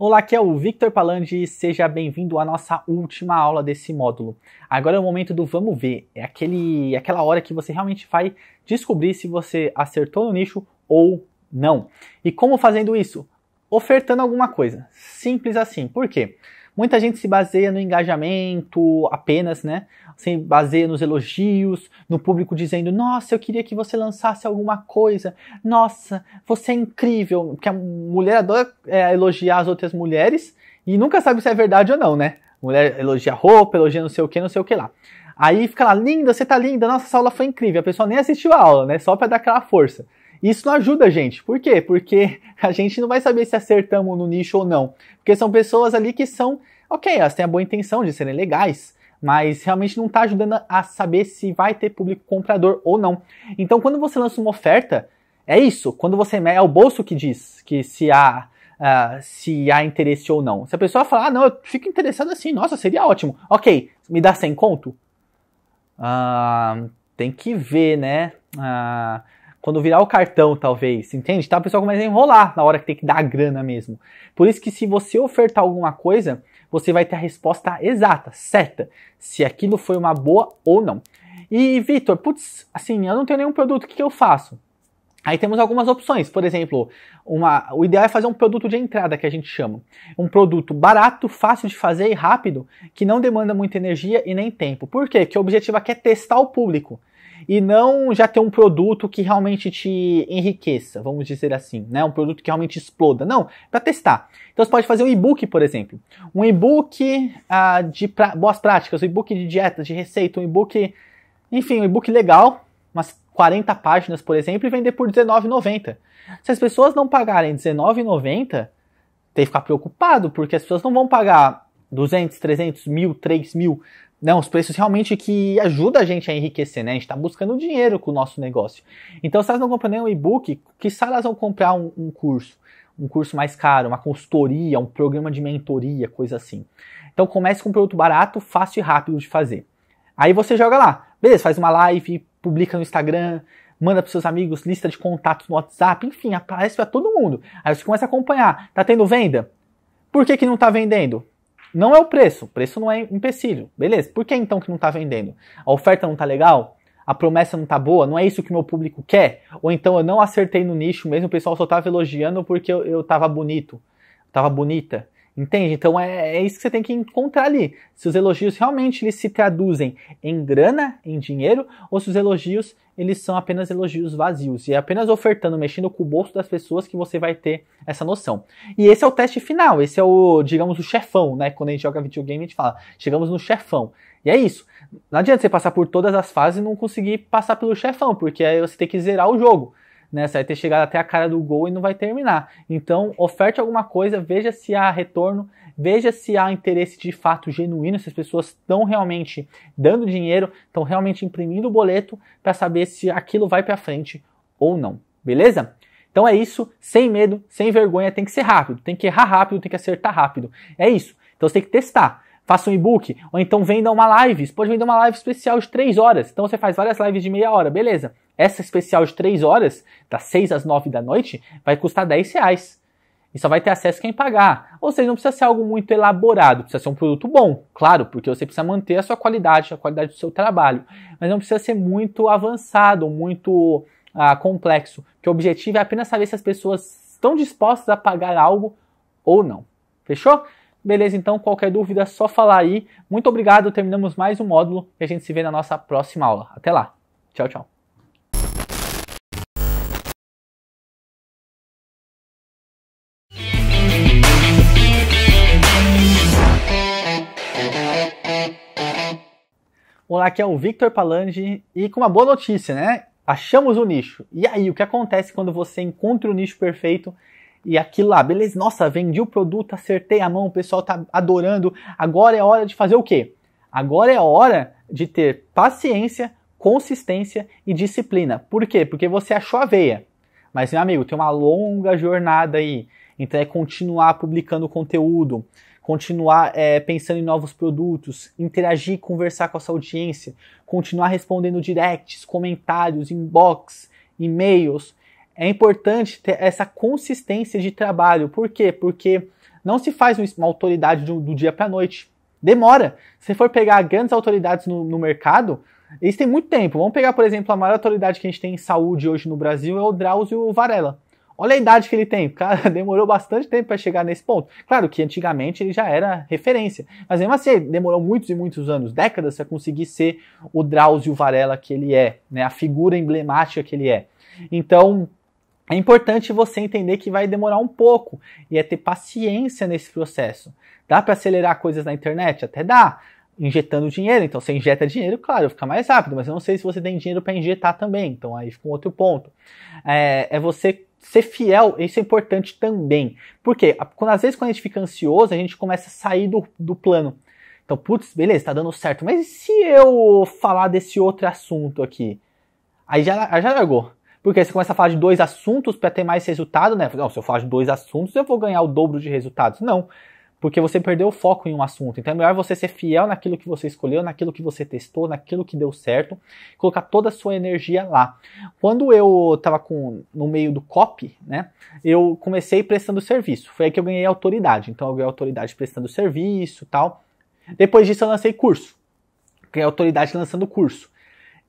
A: Olá, aqui é o Victor Palandi e seja bem-vindo à nossa última aula desse módulo. Agora é o momento do vamos ver, é aquele, aquela hora que você realmente vai descobrir se você acertou no nicho ou não. E como fazendo isso? Ofertando alguma coisa, simples assim. Por quê? Muita gente se baseia no engajamento apenas, né? Se baseia nos elogios, no público dizendo: Nossa, eu queria que você lançasse alguma coisa. Nossa, você é incrível. Porque a mulher adora é, elogiar as outras mulheres e nunca sabe se é verdade ou não, né? Mulher elogia roupa, elogia não sei o que, não sei o que lá. Aí fica lá, linda, você tá linda, nossa, essa aula foi incrível. A pessoa nem assistiu a aula, né? Só pra dar aquela força. Isso não ajuda a gente. Por quê? Porque a gente não vai saber se acertamos no nicho ou não. Porque são pessoas ali que são, ok, elas têm a boa intenção de serem legais, mas realmente não está ajudando a saber se vai ter público comprador ou não. Então, quando você lança uma oferta, é isso. Quando você né, é o bolso que diz que se há uh, se há interesse ou não. Se a pessoa falar, ah, não, eu fico interessado assim, nossa, seria ótimo. Ok, me dá 100 conto? Uh, tem que ver, né? Uh, quando virar o cartão, talvez, entende? Então tá, a pessoa começa a enrolar na hora que tem que dar a grana mesmo. Por isso que se você ofertar alguma coisa, você vai ter a resposta exata, certa, se aquilo foi uma boa ou não. E Vitor, putz, assim, eu não tenho nenhum produto, o que, que eu faço? Aí temos algumas opções, por exemplo, uma, o ideal é fazer um produto de entrada, que a gente chama. Um produto barato, fácil de fazer e rápido, que não demanda muita energia e nem tempo. Por quê? Porque o objetivo aqui é testar o público e não já ter um produto que realmente te enriqueça, vamos dizer assim, né? Um produto que realmente exploda. Não, para testar. Então você pode fazer um e-book, por exemplo. Um e-book ah, de pra, boas práticas, um e-book de dietas, de receita, um e-book, enfim, um e-book legal, umas 40 páginas, por exemplo, e vender por R$19,90. Se as pessoas não pagarem R$19,90, tem que ficar preocupado, porque as pessoas não vão pagar 200, 300, mil, 3 mil não, né, os preços realmente que ajudam a gente a enriquecer, né? A gente está buscando dinheiro com o nosso negócio. Então, se elas não comprarem um e-book, que elas vão comprar um, um, curso? Um curso mais caro, uma consultoria, um programa de mentoria, coisa assim. Então, comece com um produto barato, fácil e rápido de fazer. Aí você joga lá. Beleza, faz uma live, publica no Instagram, manda para seus amigos, lista de contatos no WhatsApp, enfim, aparece para todo mundo. Aí você começa a acompanhar. Tá tendo venda? Por que, que não está vendendo? Não é o preço, o preço não é empecilho. Beleza, por que então que não está vendendo? A oferta não está legal? A promessa não está boa? Não é isso que o meu público quer? Ou então eu não acertei no nicho mesmo, o pessoal só estava elogiando porque eu, estava bonito, estava bonita. Entende? Então é, é, isso que você tem que encontrar ali. Se os elogios realmente eles se traduzem em grana, em dinheiro, ou se os elogios eles são apenas elogios vazios. E é apenas ofertando, mexendo com o bolso das pessoas que você vai ter essa noção. E esse é o teste final, esse é o, digamos, o chefão, né? Quando a gente joga videogame, a gente fala, chegamos no chefão. E é isso. Não adianta você passar por todas as fases e não conseguir passar pelo chefão, porque aí você tem que zerar o jogo né? Você vai ter chegado até a cara do gol e não vai terminar. Então, oferte alguma coisa, veja se há retorno, veja se há interesse de fato genuíno, se as pessoas estão realmente dando dinheiro, estão realmente imprimindo o boleto para saber se aquilo vai para frente ou não. Beleza? Então é isso, sem medo, sem vergonha, tem que ser rápido, tem que errar rápido, tem que acertar rápido. É isso. Então você tem que testar faça um e-book, ou então venda uma live. Você pode vender uma live especial de 3 horas. Então você faz várias lives de meia hora, beleza. Essa especial de 3 horas, das 6 às 9 da noite, vai custar 10 reais. E só vai ter acesso quem pagar. Ou seja, não precisa ser algo muito elaborado, precisa ser um produto bom, claro, porque você precisa manter a sua qualidade, a qualidade do seu trabalho. Mas não precisa ser muito avançado, muito ah, complexo, que o objetivo é apenas saber se as pessoas estão dispostas a pagar algo ou não. Fechou? Beleza, então qualquer dúvida é só falar aí. Muito obrigado, terminamos mais um módulo e a gente se vê na nossa próxima aula. Até lá. Tchau, tchau. Olá, aqui é o Victor Palange e com uma boa notícia, né? Achamos o nicho. E aí, o que acontece quando você encontra o nicho perfeito e aquilo lá, beleza? Nossa, vendi o produto, acertei a mão, o pessoal tá adorando. Agora é hora de fazer o quê? Agora é hora de ter paciência, consistência e disciplina. Por quê? Porque você achou a veia. Mas, meu amigo, tem uma longa jornada aí. Então é continuar publicando conteúdo, continuar é, pensando em novos produtos, interagir, conversar com a sua audiência, continuar respondendo directs, comentários, inbox, e-mails. É importante ter essa consistência de trabalho. Por quê? Porque não se faz uma autoridade do, do dia para a noite. Demora. Se for pegar grandes autoridades no, no mercado, eles têm muito tempo. Vamos pegar, por exemplo, a maior autoridade que a gente tem em saúde hoje no Brasil é o Drauzio Varela. Olha a idade que ele tem. O cara demorou bastante tempo para chegar nesse ponto. Claro que antigamente ele já era referência, mas mesmo assim, demorou muitos e muitos anos, décadas, para conseguir ser o Drauzio Varela que ele é, né? a figura emblemática que ele é. Então, é importante você entender que vai demorar um pouco e é ter paciência nesse processo. Dá para acelerar coisas na internet? Até dá injetando dinheiro. Então você injeta dinheiro, claro, fica mais rápido, mas eu não sei se você tem dinheiro para injetar também. Então aí fica um outro ponto. É, é, você ser fiel, isso é importante também. Porque quando, às vezes quando a gente fica ansioso, a gente começa a sair do, do plano. Então, putz, beleza, tá dando certo. Mas e se eu falar desse outro assunto aqui? Aí já, já largou. Porque você começa a falar de dois assuntos para ter mais resultado, né? Não, se eu falar de dois assuntos, eu vou ganhar o dobro de resultados. Não porque você perdeu o foco em um assunto. Então é melhor você ser fiel naquilo que você escolheu, naquilo que você testou, naquilo que deu certo, colocar toda a sua energia lá. Quando eu estava no meio do cop, né, eu comecei prestando serviço. Foi aí que eu ganhei autoridade. Então eu ganhei autoridade prestando serviço, tal. Depois disso eu lancei curso. Ganhei autoridade lançando curso.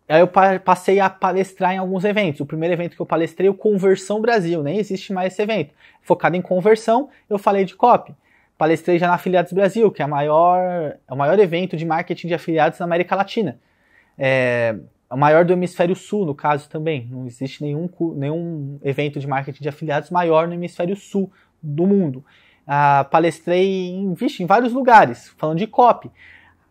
A: Aí eu passei a palestrar em alguns eventos. O primeiro evento que eu palestrei, o Conversão Brasil, nem existe mais esse evento. Focado em conversão, eu falei de copy palestrei já na Afiliados Brasil, que é, maior, é o maior evento de marketing de afiliados na América Latina. É, é o maior do hemisfério sul, no caso também. Não existe nenhum, nenhum evento de marketing de afiliados maior no hemisfério sul do mundo. Ah, palestrei em, vixe, em vários lugares, falando de copy.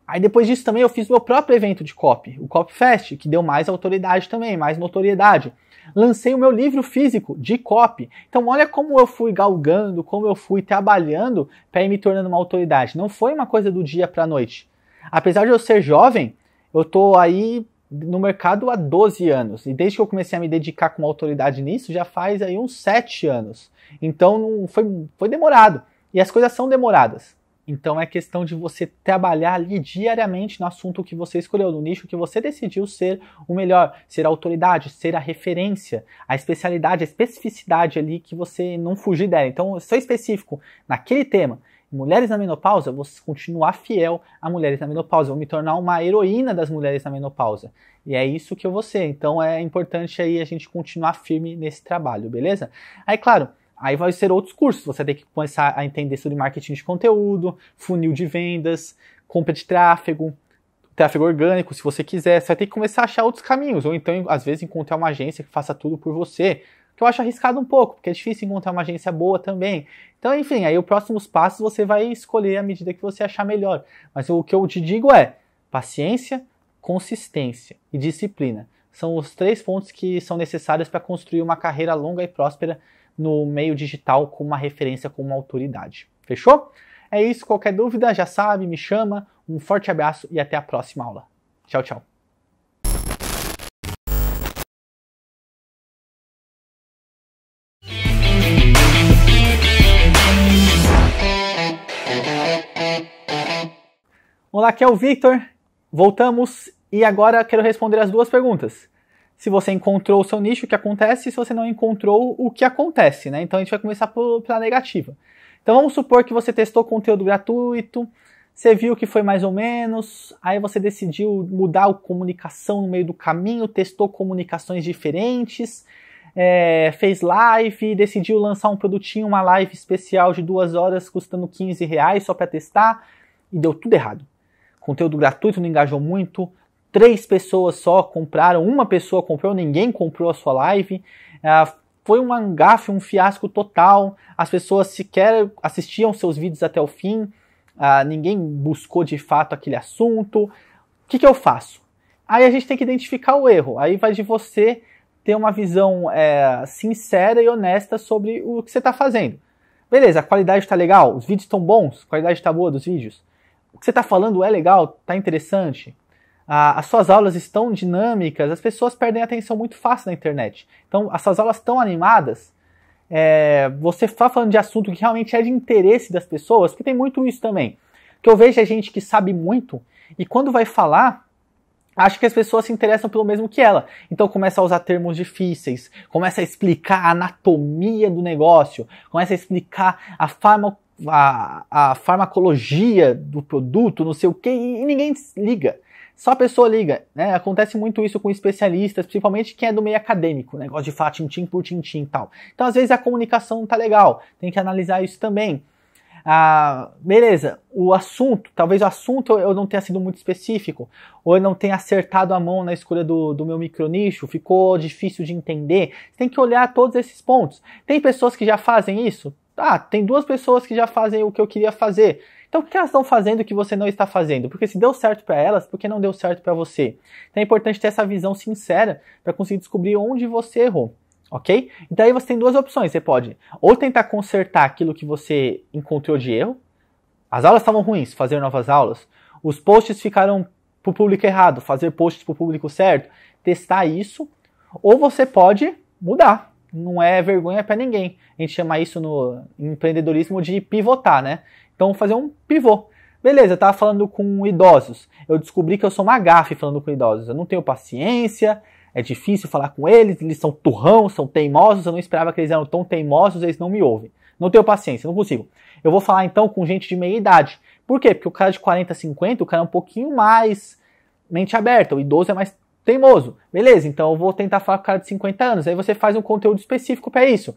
A: Aí depois disso também eu fiz meu próprio evento de cop, o Cop Fest, que deu mais autoridade também, mais notoriedade. Lancei o meu livro físico de cop. Então olha como eu fui galgando, como eu fui trabalhando para ir me tornando uma autoridade. Não foi uma coisa do dia para noite. Apesar de eu ser jovem, eu tô aí no mercado há 12 anos. E desde que eu comecei a me dedicar com autoridade nisso, já faz aí uns 7 anos. Então foi, foi demorado. E as coisas são demoradas. Então é questão de você trabalhar ali diariamente no assunto que você escolheu, no nicho que você decidiu ser o melhor, ser a autoridade, ser a referência, a especialidade, a especificidade ali que você não fugir dela. Então, ser específico naquele tema. Mulheres na menopausa, vou continuar fiel a mulheres na menopausa, vou me tornar uma heroína das mulheres na menopausa. E é isso que eu vou ser. Então é importante aí a gente continuar firme nesse trabalho, beleza? Aí, claro, Aí vai ser outros cursos, você tem que começar a entender sobre marketing de conteúdo, funil de vendas, compra de tráfego, tráfego orgânico, se você quiser, você vai ter que começar a achar outros caminhos, ou então, às vezes, encontrar uma agência que faça tudo por você, que eu acho arriscado um pouco, porque é difícil encontrar uma agência boa também. Então, enfim, aí os próximos passos você vai escolher à medida que você achar melhor. Mas o que eu te digo é paciência, consistência e disciplina. São os três pontos que são necessários para construir uma carreira longa e próspera no meio digital com uma referência, com uma autoridade. Fechou? É isso, qualquer dúvida já sabe, me chama. Um forte abraço e até a próxima aula. Tchau, tchau. Olá, aqui é o Victor. Voltamos e agora quero responder as duas perguntas se você encontrou o seu nicho, o que acontece, e se você não encontrou, o que acontece, né? Então a gente vai começar por, pela negativa. Então vamos supor que você testou conteúdo gratuito, você viu que foi mais ou menos, aí você decidiu mudar a comunicação no meio do caminho, testou comunicações diferentes, é, fez live, decidiu lançar um produtinho, uma live especial de duas horas custando 15 reais só para testar, e deu tudo errado. Conteúdo gratuito não engajou muito, três pessoas só compraram, uma pessoa comprou, ninguém comprou a sua live. Ah, foi um angafe, um fiasco total. As pessoas sequer assistiam seus vídeos até o fim. Uh, ninguém buscou de fato aquele assunto. O que, que eu faço? Aí a gente tem que identificar o erro. Aí vai de você ter uma visão é, sincera e honesta sobre o que você está fazendo. Beleza, a qualidade está legal, os vídeos estão bons, a qualidade está boa dos vídeos. O que você está falando é legal, está interessante, a, as suas aulas estão dinâmicas, as pessoas perdem a atenção muito fácil na internet. Então, as suas aulas estão animadas, é, você está falando de assunto que realmente é de interesse das pessoas, que tem muito isso também. Que eu vejo a é gente que sabe muito e quando vai falar, acha que as pessoas se interessam pelo mesmo que ela. Então começa a usar termos difíceis, começa a explicar a anatomia do negócio, começa a explicar a farma. A, a farmacologia do produto, não sei o que, e ninguém liga só a pessoa liga. Né? Acontece muito isso com especialistas, principalmente quem é do meio acadêmico, né? negócio de fato, tintim por tintim e tal. Então, às vezes, a comunicação não tá legal, tem que analisar isso também. Ah, beleza, o assunto, talvez o assunto eu não tenha sido muito específico, ou eu não tenha acertado a mão na escolha do, do meu micronicho, ficou difícil de entender. Você tem que olhar todos esses pontos. Tem pessoas que já fazem isso? Ah, tem duas pessoas que já fazem o que eu queria fazer. Então, o que elas estão fazendo que você não está fazendo? Porque se deu certo para elas, por que não deu certo para você? Então, é importante ter essa visão sincera para conseguir descobrir onde você errou. Ok? Então, daí você tem duas opções. Você pode ou tentar consertar aquilo que você encontrou de erro. As aulas estavam ruins, fazer novas aulas. Os posts ficaram para o público errado, fazer posts para o público certo. Testar isso. Ou você pode mudar. Não é vergonha para ninguém. A gente chama isso no empreendedorismo de pivotar, né? Então, fazer um pivô. Beleza, eu tava falando com idosos. Eu descobri que eu sou uma gafe falando com idosos. Eu não tenho paciência, é difícil falar com eles, eles são turrão, são teimosos. Eu não esperava que eles eram tão teimosos, eles não me ouvem. Não tenho paciência, não consigo. Eu vou falar então com gente de meia idade. Por quê? Porque o cara de 40, 50, o cara é um pouquinho mais mente aberta, o idoso é mais teimoso. Beleza, então eu vou tentar falar com o cara de 50 anos. Aí você faz um conteúdo específico para isso.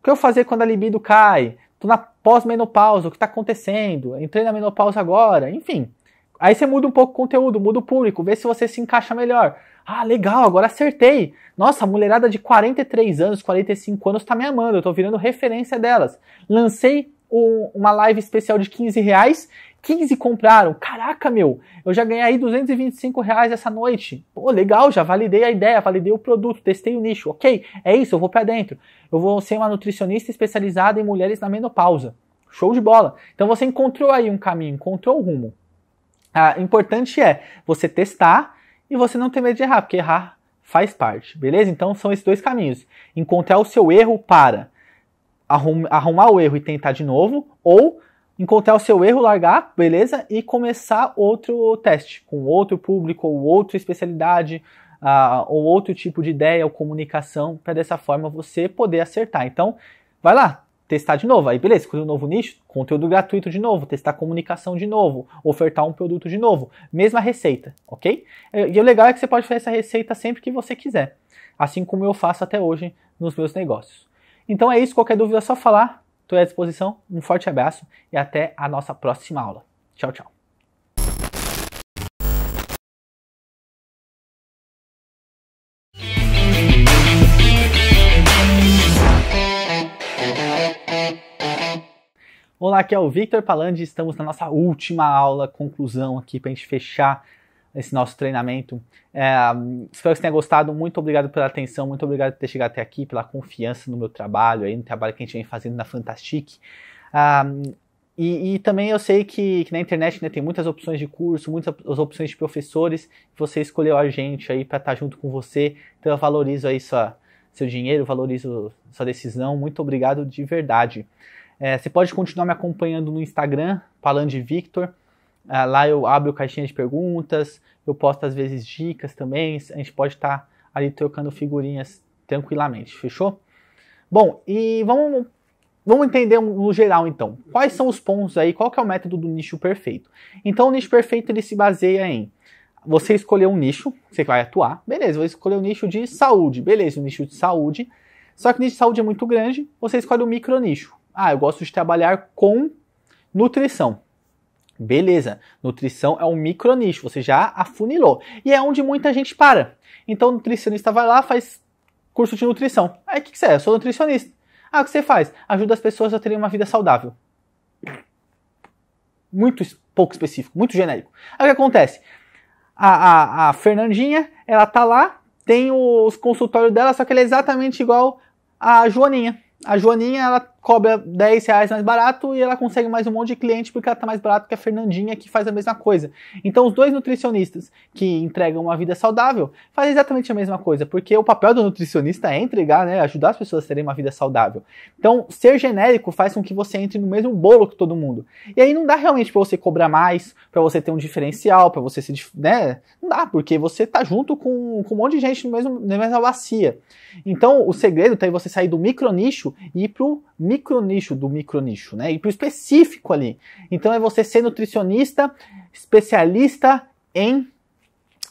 A: O que eu fazer quando a libido cai? tô na pós-menopausa, o que está acontecendo? Entrei na menopausa agora, enfim. Aí você muda um pouco o conteúdo, muda o público, vê se você se encaixa melhor. Ah, legal, agora acertei. Nossa, a mulherada de 43 anos, 45 anos está me amando, eu estou virando referência delas. Lancei um, uma live especial de 15 reais. 15 compraram. Caraca, meu, eu já ganhei aí 225 reais essa noite. Pô, legal, já validei a ideia, validei o produto, testei o nicho. Ok, é isso, eu vou para dentro. Eu vou ser uma nutricionista especializada em mulheres na menopausa. Show de bola. Então você encontrou aí um caminho, encontrou o rumo. Ah, importante é você testar e você não ter medo de errar, porque errar faz parte, beleza? Então são esses dois caminhos: encontrar o seu erro para arrum, arrumar o erro e tentar de novo, ou encontrar o seu erro, largar, beleza, e começar outro teste com outro público ou outra especialidade. Uh, ou outro tipo de ideia ou comunicação para dessa forma você poder acertar. Então, vai lá, testar de novo. Aí, beleza, escolher um novo nicho, conteúdo gratuito de novo, testar comunicação de novo, ofertar um produto de novo. Mesma receita, ok? É, e o legal é que você pode fazer essa receita sempre que você quiser, assim como eu faço até hoje nos meus negócios. Então é isso, qualquer dúvida é só falar. Estou à disposição. Um forte abraço e até a nossa próxima aula. Tchau, tchau. Olá, aqui é o Victor Palandi. Estamos na nossa última aula, conclusão aqui para a gente fechar esse nosso treinamento. É, espero que você tenha gostado. Muito obrigado pela atenção, muito obrigado por ter chegado até aqui, pela confiança no meu trabalho, aí, no trabalho que a gente vem fazendo na Fantastic. Um, ah, e, e, também eu sei que, que na internet né, tem muitas opções de curso, muitas opções de professores. Você escolheu a gente aí para estar tá junto com você. Então eu valorizo aí sua, seu dinheiro, valorizo sua decisão. Muito obrigado de verdade. É, você pode continuar me acompanhando no Instagram, de Victor. Ah, lá eu abro caixinha de perguntas, eu posto às vezes dicas também, a gente pode estar tá ali trocando figurinhas tranquilamente, fechou? Bom, e vamos, vamos entender no geral então. Quais são os pontos aí, qual que é o método do nicho perfeito? Então o nicho perfeito ele se baseia em você escolher um nicho, você vai atuar, beleza, vou escolher o um nicho de saúde, beleza, o um nicho de saúde. Só que o nicho de saúde é muito grande, você escolhe o um micro nicho. Ah, eu gosto de trabalhar com nutrição. Beleza, nutrição é um micro nicho, você já afunilou. E é onde muita gente para. Então o nutricionista vai lá, faz curso de nutrição. Aí o que, que você é? Eu sou nutricionista. Ah, o que você faz? Ajuda as pessoas a terem uma vida saudável. Muito pouco específico, muito genérico. Aí o que acontece? A, a, a Fernandinha, ela tá lá, tem os consultórios dela, só que ela é exatamente igual a Joaninha. A Joaninha, ela cobra 10 reais mais barato e ela consegue mais um monte de cliente porque ela está mais barato que a Fernandinha que faz a mesma coisa. Então os dois nutricionistas que entregam uma vida saudável fazem exatamente a mesma coisa, porque o papel do nutricionista é entregar, né, ajudar as pessoas a terem uma vida saudável. Então ser genérico faz com que você entre no mesmo bolo que todo mundo. E aí não dá realmente para você cobrar mais, para você ter um diferencial, para você se, né, não dá, porque você tá junto com, com um monte de gente no mesmo na mesma bacia. Então o segredo tá em você sair do micro nicho e ir pro micro micro nicho do micro nicho, né? E para o específico ali. Então é você ser nutricionista, especialista em,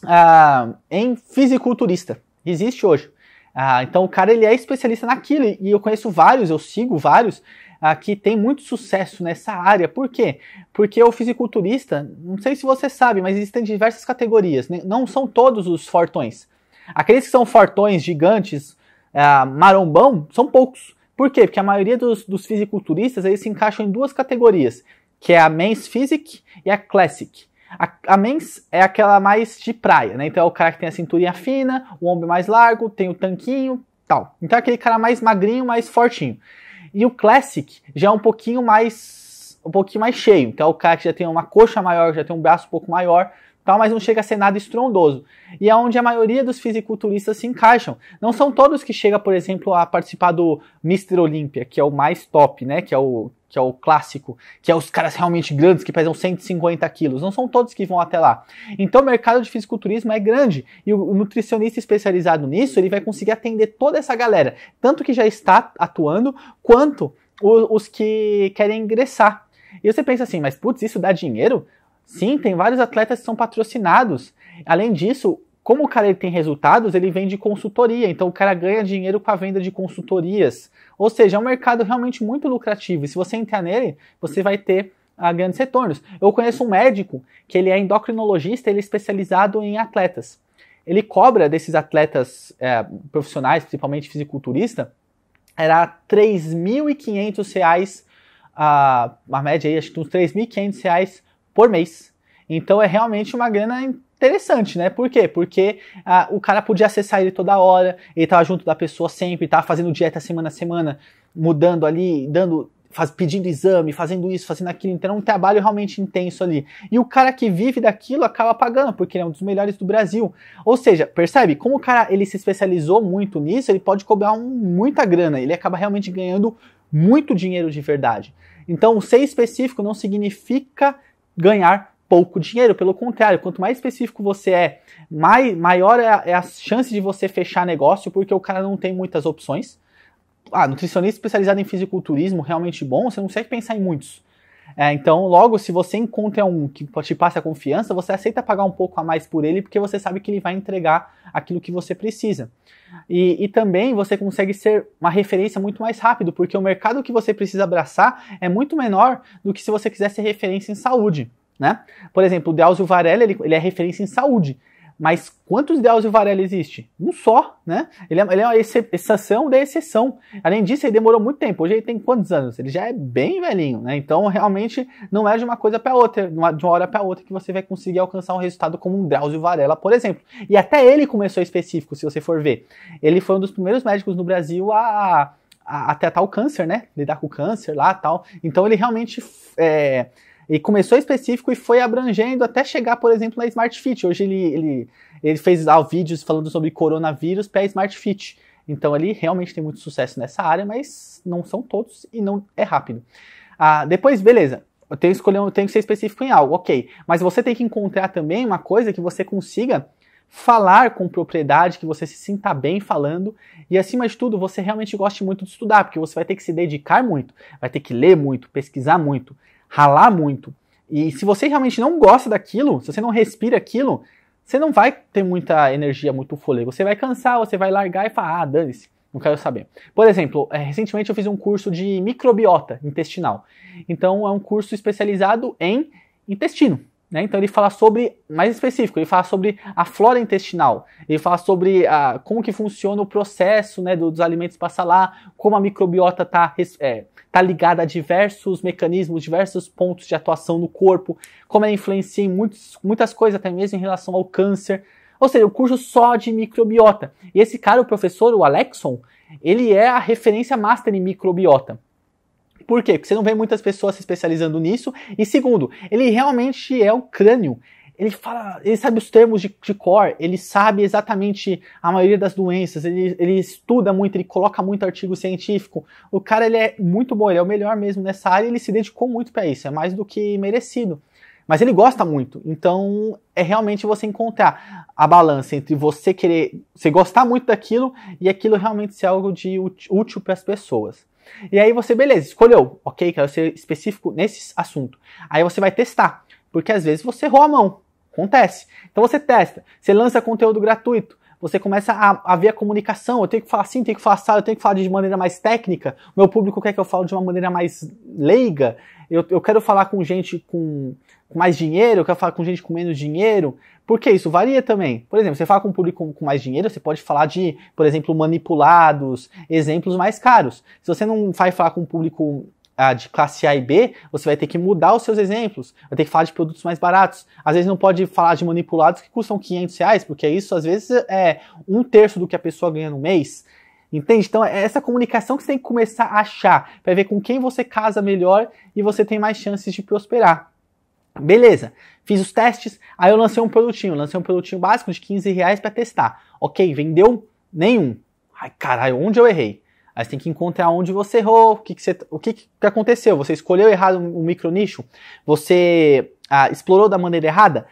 A: ah, em fisiculturista. Existe hoje. Ah, então o cara ele é especialista naquilo e eu conheço vários, eu sigo vários ah, que tem muito sucesso nessa área. Por quê? Porque o fisiculturista, não sei se você sabe, mas existem diversas categorias. Né? Não são todos os fortões. Aqueles que são fortões gigantes, ah, marombão, são poucos. Por quê? Porque a maioria dos, dos fisiculturistas eles se encaixam em duas categorias, que é a Men's Physique e a Classic. A, a mens é aquela mais de praia, né? Então é o cara que tem a cinturinha fina, o ombro mais largo, tem o tanquinho, tal. Então é aquele cara mais magrinho, mais fortinho. E o classic já é um pouquinho mais um pouquinho mais cheio. Então é o cara que já tem uma coxa maior, já tem um braço um pouco maior, tal, mas não chega a ser nada estrondoso. E é onde a maioria dos fisiculturistas se encaixam. Não são todos que chegam, por exemplo, a participar do Mr. Olímpia, que é o mais top, né? Que é o, que é o clássico, que é os caras realmente grandes, que pesam 150 quilos. Não são todos que vão até lá. Então o mercado de fisiculturismo é grande. E o nutricionista especializado nisso, ele vai conseguir atender toda essa galera. Tanto que já está atuando, quanto os que querem ingressar. E você pensa assim, mas putz, isso dá dinheiro? Sim, tem vários atletas que são patrocinados. Além disso, como o cara ele tem resultados, ele vende consultoria. Então o cara ganha dinheiro com a venda de consultorias. Ou seja, é um mercado realmente muito lucrativo. E se você entrar nele, você vai ter a ah, grandes retornos. Eu conheço um médico que ele é endocrinologista, ele é especializado em atletas. Ele cobra desses atletas é, profissionais, principalmente fisiculturista, era R$ 3.500, a, a média aí, acho que uns R$ 3.500 por mês. Então é realmente uma grana interessante, né? Por quê? Porque ah, o cara podia acessar ele toda hora, ele estava junto da pessoa sempre, estava fazendo dieta semana a semana, mudando ali, dando. Faz, pedindo exame, fazendo isso, fazendo aquilo, então é um trabalho realmente intenso ali. E o cara que vive daquilo acaba pagando, porque ele é um dos melhores do Brasil. Ou seja, percebe? Como o cara ele se especializou muito nisso, ele pode cobrar um, muita grana, ele acaba realmente ganhando muito dinheiro de verdade. Então, ser específico não significa ganhar pouco dinheiro. Pelo contrário, quanto mais específico você é, mais, maior é a, é a chance de você fechar negócio, porque o cara não tem muitas opções. Ah, nutricionista especializado em fisiculturismo, realmente bom, você não consegue pensar em muitos. É, então, logo, se você encontra um que te passa confiança, você aceita pagar um pouco a mais por ele, porque você sabe que ele vai entregar aquilo que você precisa. E, e também você consegue ser uma referência muito mais rápido, porque o mercado que você precisa abraçar é muito menor do que se você quiser ser referência em saúde. Né? Por exemplo, o Delzio Varela ele, ele, é referência em saúde, mas quantos Drauzio Varela existe? Um só, né? Ele é, ele é uma exceção da exceção. Além disso, ele demorou muito tempo. Hoje ele tem quantos anos? Ele já é bem velhinho, né? Então, realmente, não é de uma coisa para outra, de uma hora para outra que você vai conseguir alcançar um resultado como um Drauzio Varela, por exemplo. E até ele começou específico, se você for ver. Ele foi um dos primeiros médicos no Brasil a, até a tratar o câncer, né? Lidar com o câncer lá tal. Então, ele realmente... É, e começou específico e foi abrangendo até chegar, por exemplo, na Smart Fit. Hoje ele, ele, ele fez lá ah, vídeos falando sobre coronavírus para Smart Fit. Então ele realmente tem muito sucesso nessa área, mas não são todos e não é rápido. Ah, depois, beleza. Eu tenho que escolher, eu tenho que ser específico em algo, ok. Mas você tem que encontrar também uma coisa que você consiga falar com propriedade, que você se sinta bem falando e, acima de tudo, você realmente goste muito de estudar, porque você vai ter que se dedicar muito, vai ter que ler muito, pesquisar muito, ralar muito. E se você realmente não gosta daquilo, se você não respira aquilo, você não vai ter muita energia, muito fôlego. Você vai cansar, você vai largar e falar, ah, dane-se, não quero saber. Por exemplo, é, recentemente eu fiz um curso de microbiota intestinal. Então é um curso especializado em intestino. Né? Então ele fala sobre, mais específico, ele fala sobre a flora intestinal, ele fala sobre a, ah, como que funciona o processo né, dos alimentos passar lá, como a microbiota está é, tá ligada a diversos mecanismos, diversos pontos de atuação no corpo, como ela influencia em muitos, muitas coisas, até mesmo em relação ao câncer. Ou seja, o curso só de microbiota. E esse cara, o professor, o Alexon, ele é a referência master em microbiota. Por quê? Porque você não vê muitas pessoas se especializando nisso. E segundo, ele realmente é o crânio. Ele fala, ele sabe os termos de, de cor, ele sabe exatamente a maioria das doenças, ele, ele estuda muito, ele coloca muito artigo científico. O cara ele é muito bom, ele é o melhor mesmo nessa área, ele se dedicou muito para isso, é mais do que merecido mas ele gosta muito. Então é realmente você encontrar a balança entre você querer, você gostar muito daquilo e aquilo realmente ser algo de útil para as pessoas. E aí você, beleza, escolheu, ok, quero ser específico nesse assunto. Aí você vai testar, porque às vezes você errou a mão, acontece. Então você testa, você lança conteúdo gratuito, você começa a, a ver a comunicação. Eu tenho que falar assim, tenho que falar assim, eu tenho que falar de maneira mais técnica. meu público quer que eu fale de uma maneira mais leiga. Eu, eu quero falar com gente com, com mais dinheiro, eu quero falar com gente com menos dinheiro. Porque isso varia também. Por exemplo, você fala com um público com mais dinheiro, você pode falar de, por exemplo, manipulados, exemplos mais caros. Se você não vai falar com um público ah, de classe A e B, você vai ter que mudar os seus exemplos, vai ter que falar de produtos mais baratos. Às vezes não pode falar de manipulados que custam 500 reais, porque isso às vezes é um terço do que a pessoa ganha no mês. Entende? Então é essa comunicação que você tem que começar a achar, para ver com quem você casa melhor e você tem mais chances de prosperar. Beleza, fiz os testes, aí eu lancei um produtinho, lancei um produtinho básico de 15 reais para testar. Ok, vendeu nenhum. Ai caralho, onde eu errei? Aí você tem que encontrar onde você errou, o que, que você, o que, que aconteceu. Você escolheu errado um micro nicho? Você ah, explorou da maneira errada?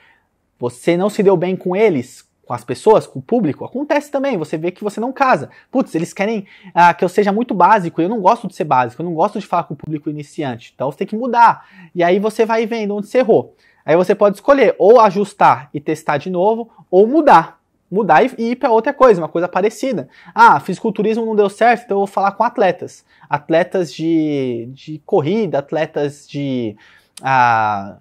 A: Você não se deu bem com eles? Com as pessoas, com o público, acontece também. Você vê que você não casa. Putz, eles querem ah, que eu seja muito básico. Eu não gosto de ser básico. Eu não gosto de falar com o público iniciante. Então você tem que mudar. E aí você vai vendo onde você errou. Aí você pode escolher ou ajustar e testar de novo, ou mudar mudar e, e ir para outra coisa, uma coisa parecida. Ah, fisiculturismo não deu certo, então eu vou falar com atletas. Atletas de, de corrida, atletas de. Ah,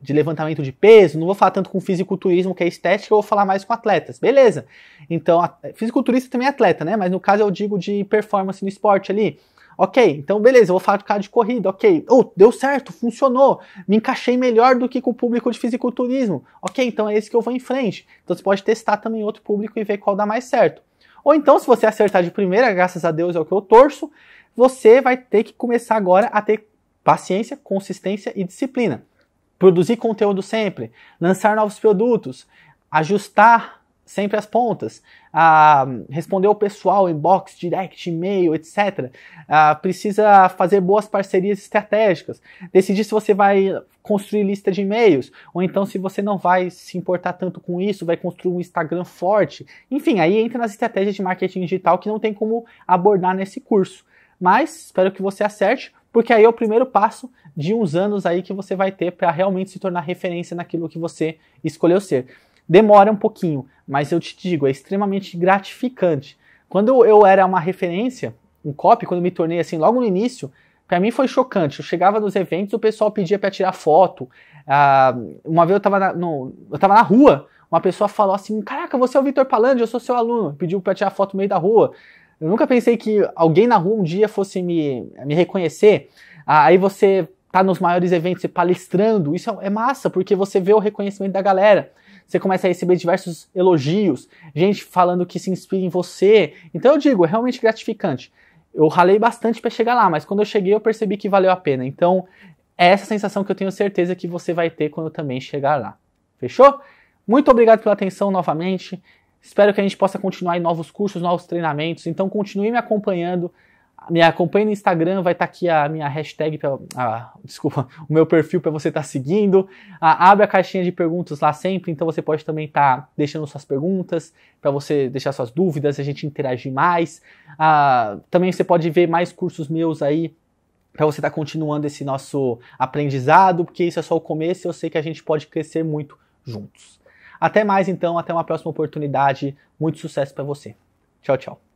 A: de levantamento de peso, não vou falar tanto com fisiculturismo, que é estética, eu vou falar mais com atletas, beleza. Então, a, fisiculturista também é atleta, né? Mas no caso eu digo de performance no esporte ali. Ok, então beleza, eu vou falar de corrida, ok. Oh, deu certo, funcionou, me encaixei melhor do que com o público de fisiculturismo. Ok, então é esse que eu vou em frente. Então você pode testar também outro público e ver qual dá mais certo. Ou então, se você acertar de primeira, graças a Deus é o que eu torço, você vai ter que começar agora a ter paciência, consistência e disciplina. Produzir conteúdo sempre, lançar novos produtos, ajustar sempre as pontas, a responder o pessoal, inbox, direct, e-mail, etc. Ah, precisa fazer boas parcerias estratégicas, decidir se você vai construir lista de e-mails, ou então se você não vai se importar tanto com isso, vai construir um Instagram forte. Enfim, aí entra nas estratégias de marketing digital que não tem como abordar nesse curso. Mas espero que você acerte, porque aí é o primeiro passo de uns anos aí que você vai ter para realmente se tornar referência naquilo que você escolheu ser. Demora um pouquinho, mas eu te digo, é extremamente gratificante. Quando eu era uma referência, um copy, quando me tornei assim logo no início, para mim foi chocante. Eu chegava nos eventos, o pessoal pedia para tirar foto. Ah, uma vez eu estava na, no, eu tava na rua, uma pessoa falou assim: Caraca, você é o Vitor Palandi, eu sou seu aluno. Pediu para tirar foto no meio da rua. Eu nunca pensei que alguém na rua um dia fosse me, me reconhecer. Ah, aí você tá nos maiores eventos palestrando. Isso é, é massa, porque você vê o reconhecimento da galera você começa a receber diversos elogios, gente falando que se inspira em você. Então eu digo, é realmente gratificante. Eu ralei bastante para chegar lá, mas quando eu cheguei eu percebi que valeu a pena. Então é essa sensação que eu tenho certeza que você vai ter quando também chegar lá. Fechou? Muito obrigado pela atenção novamente. Espero que a gente possa continuar em novos cursos, novos treinamentos. Então continue me acompanhando. Me acompanhe no Instagram, vai estar tá aqui a minha hashtag, pra, a, ah, desculpa, o meu perfil para você estar tá seguindo. A, ah, abre a caixinha de perguntas lá sempre, então você pode também estar tá deixando suas perguntas, para você deixar suas dúvidas, a gente interagir mais. A, ah, também você pode ver mais cursos meus aí para você estar tá continuando esse nosso aprendizado, porque isso é só o começo e eu sei que a gente pode crescer muito juntos. Até mais então, até uma próxima oportunidade. Muito sucesso para você. Tchau, tchau.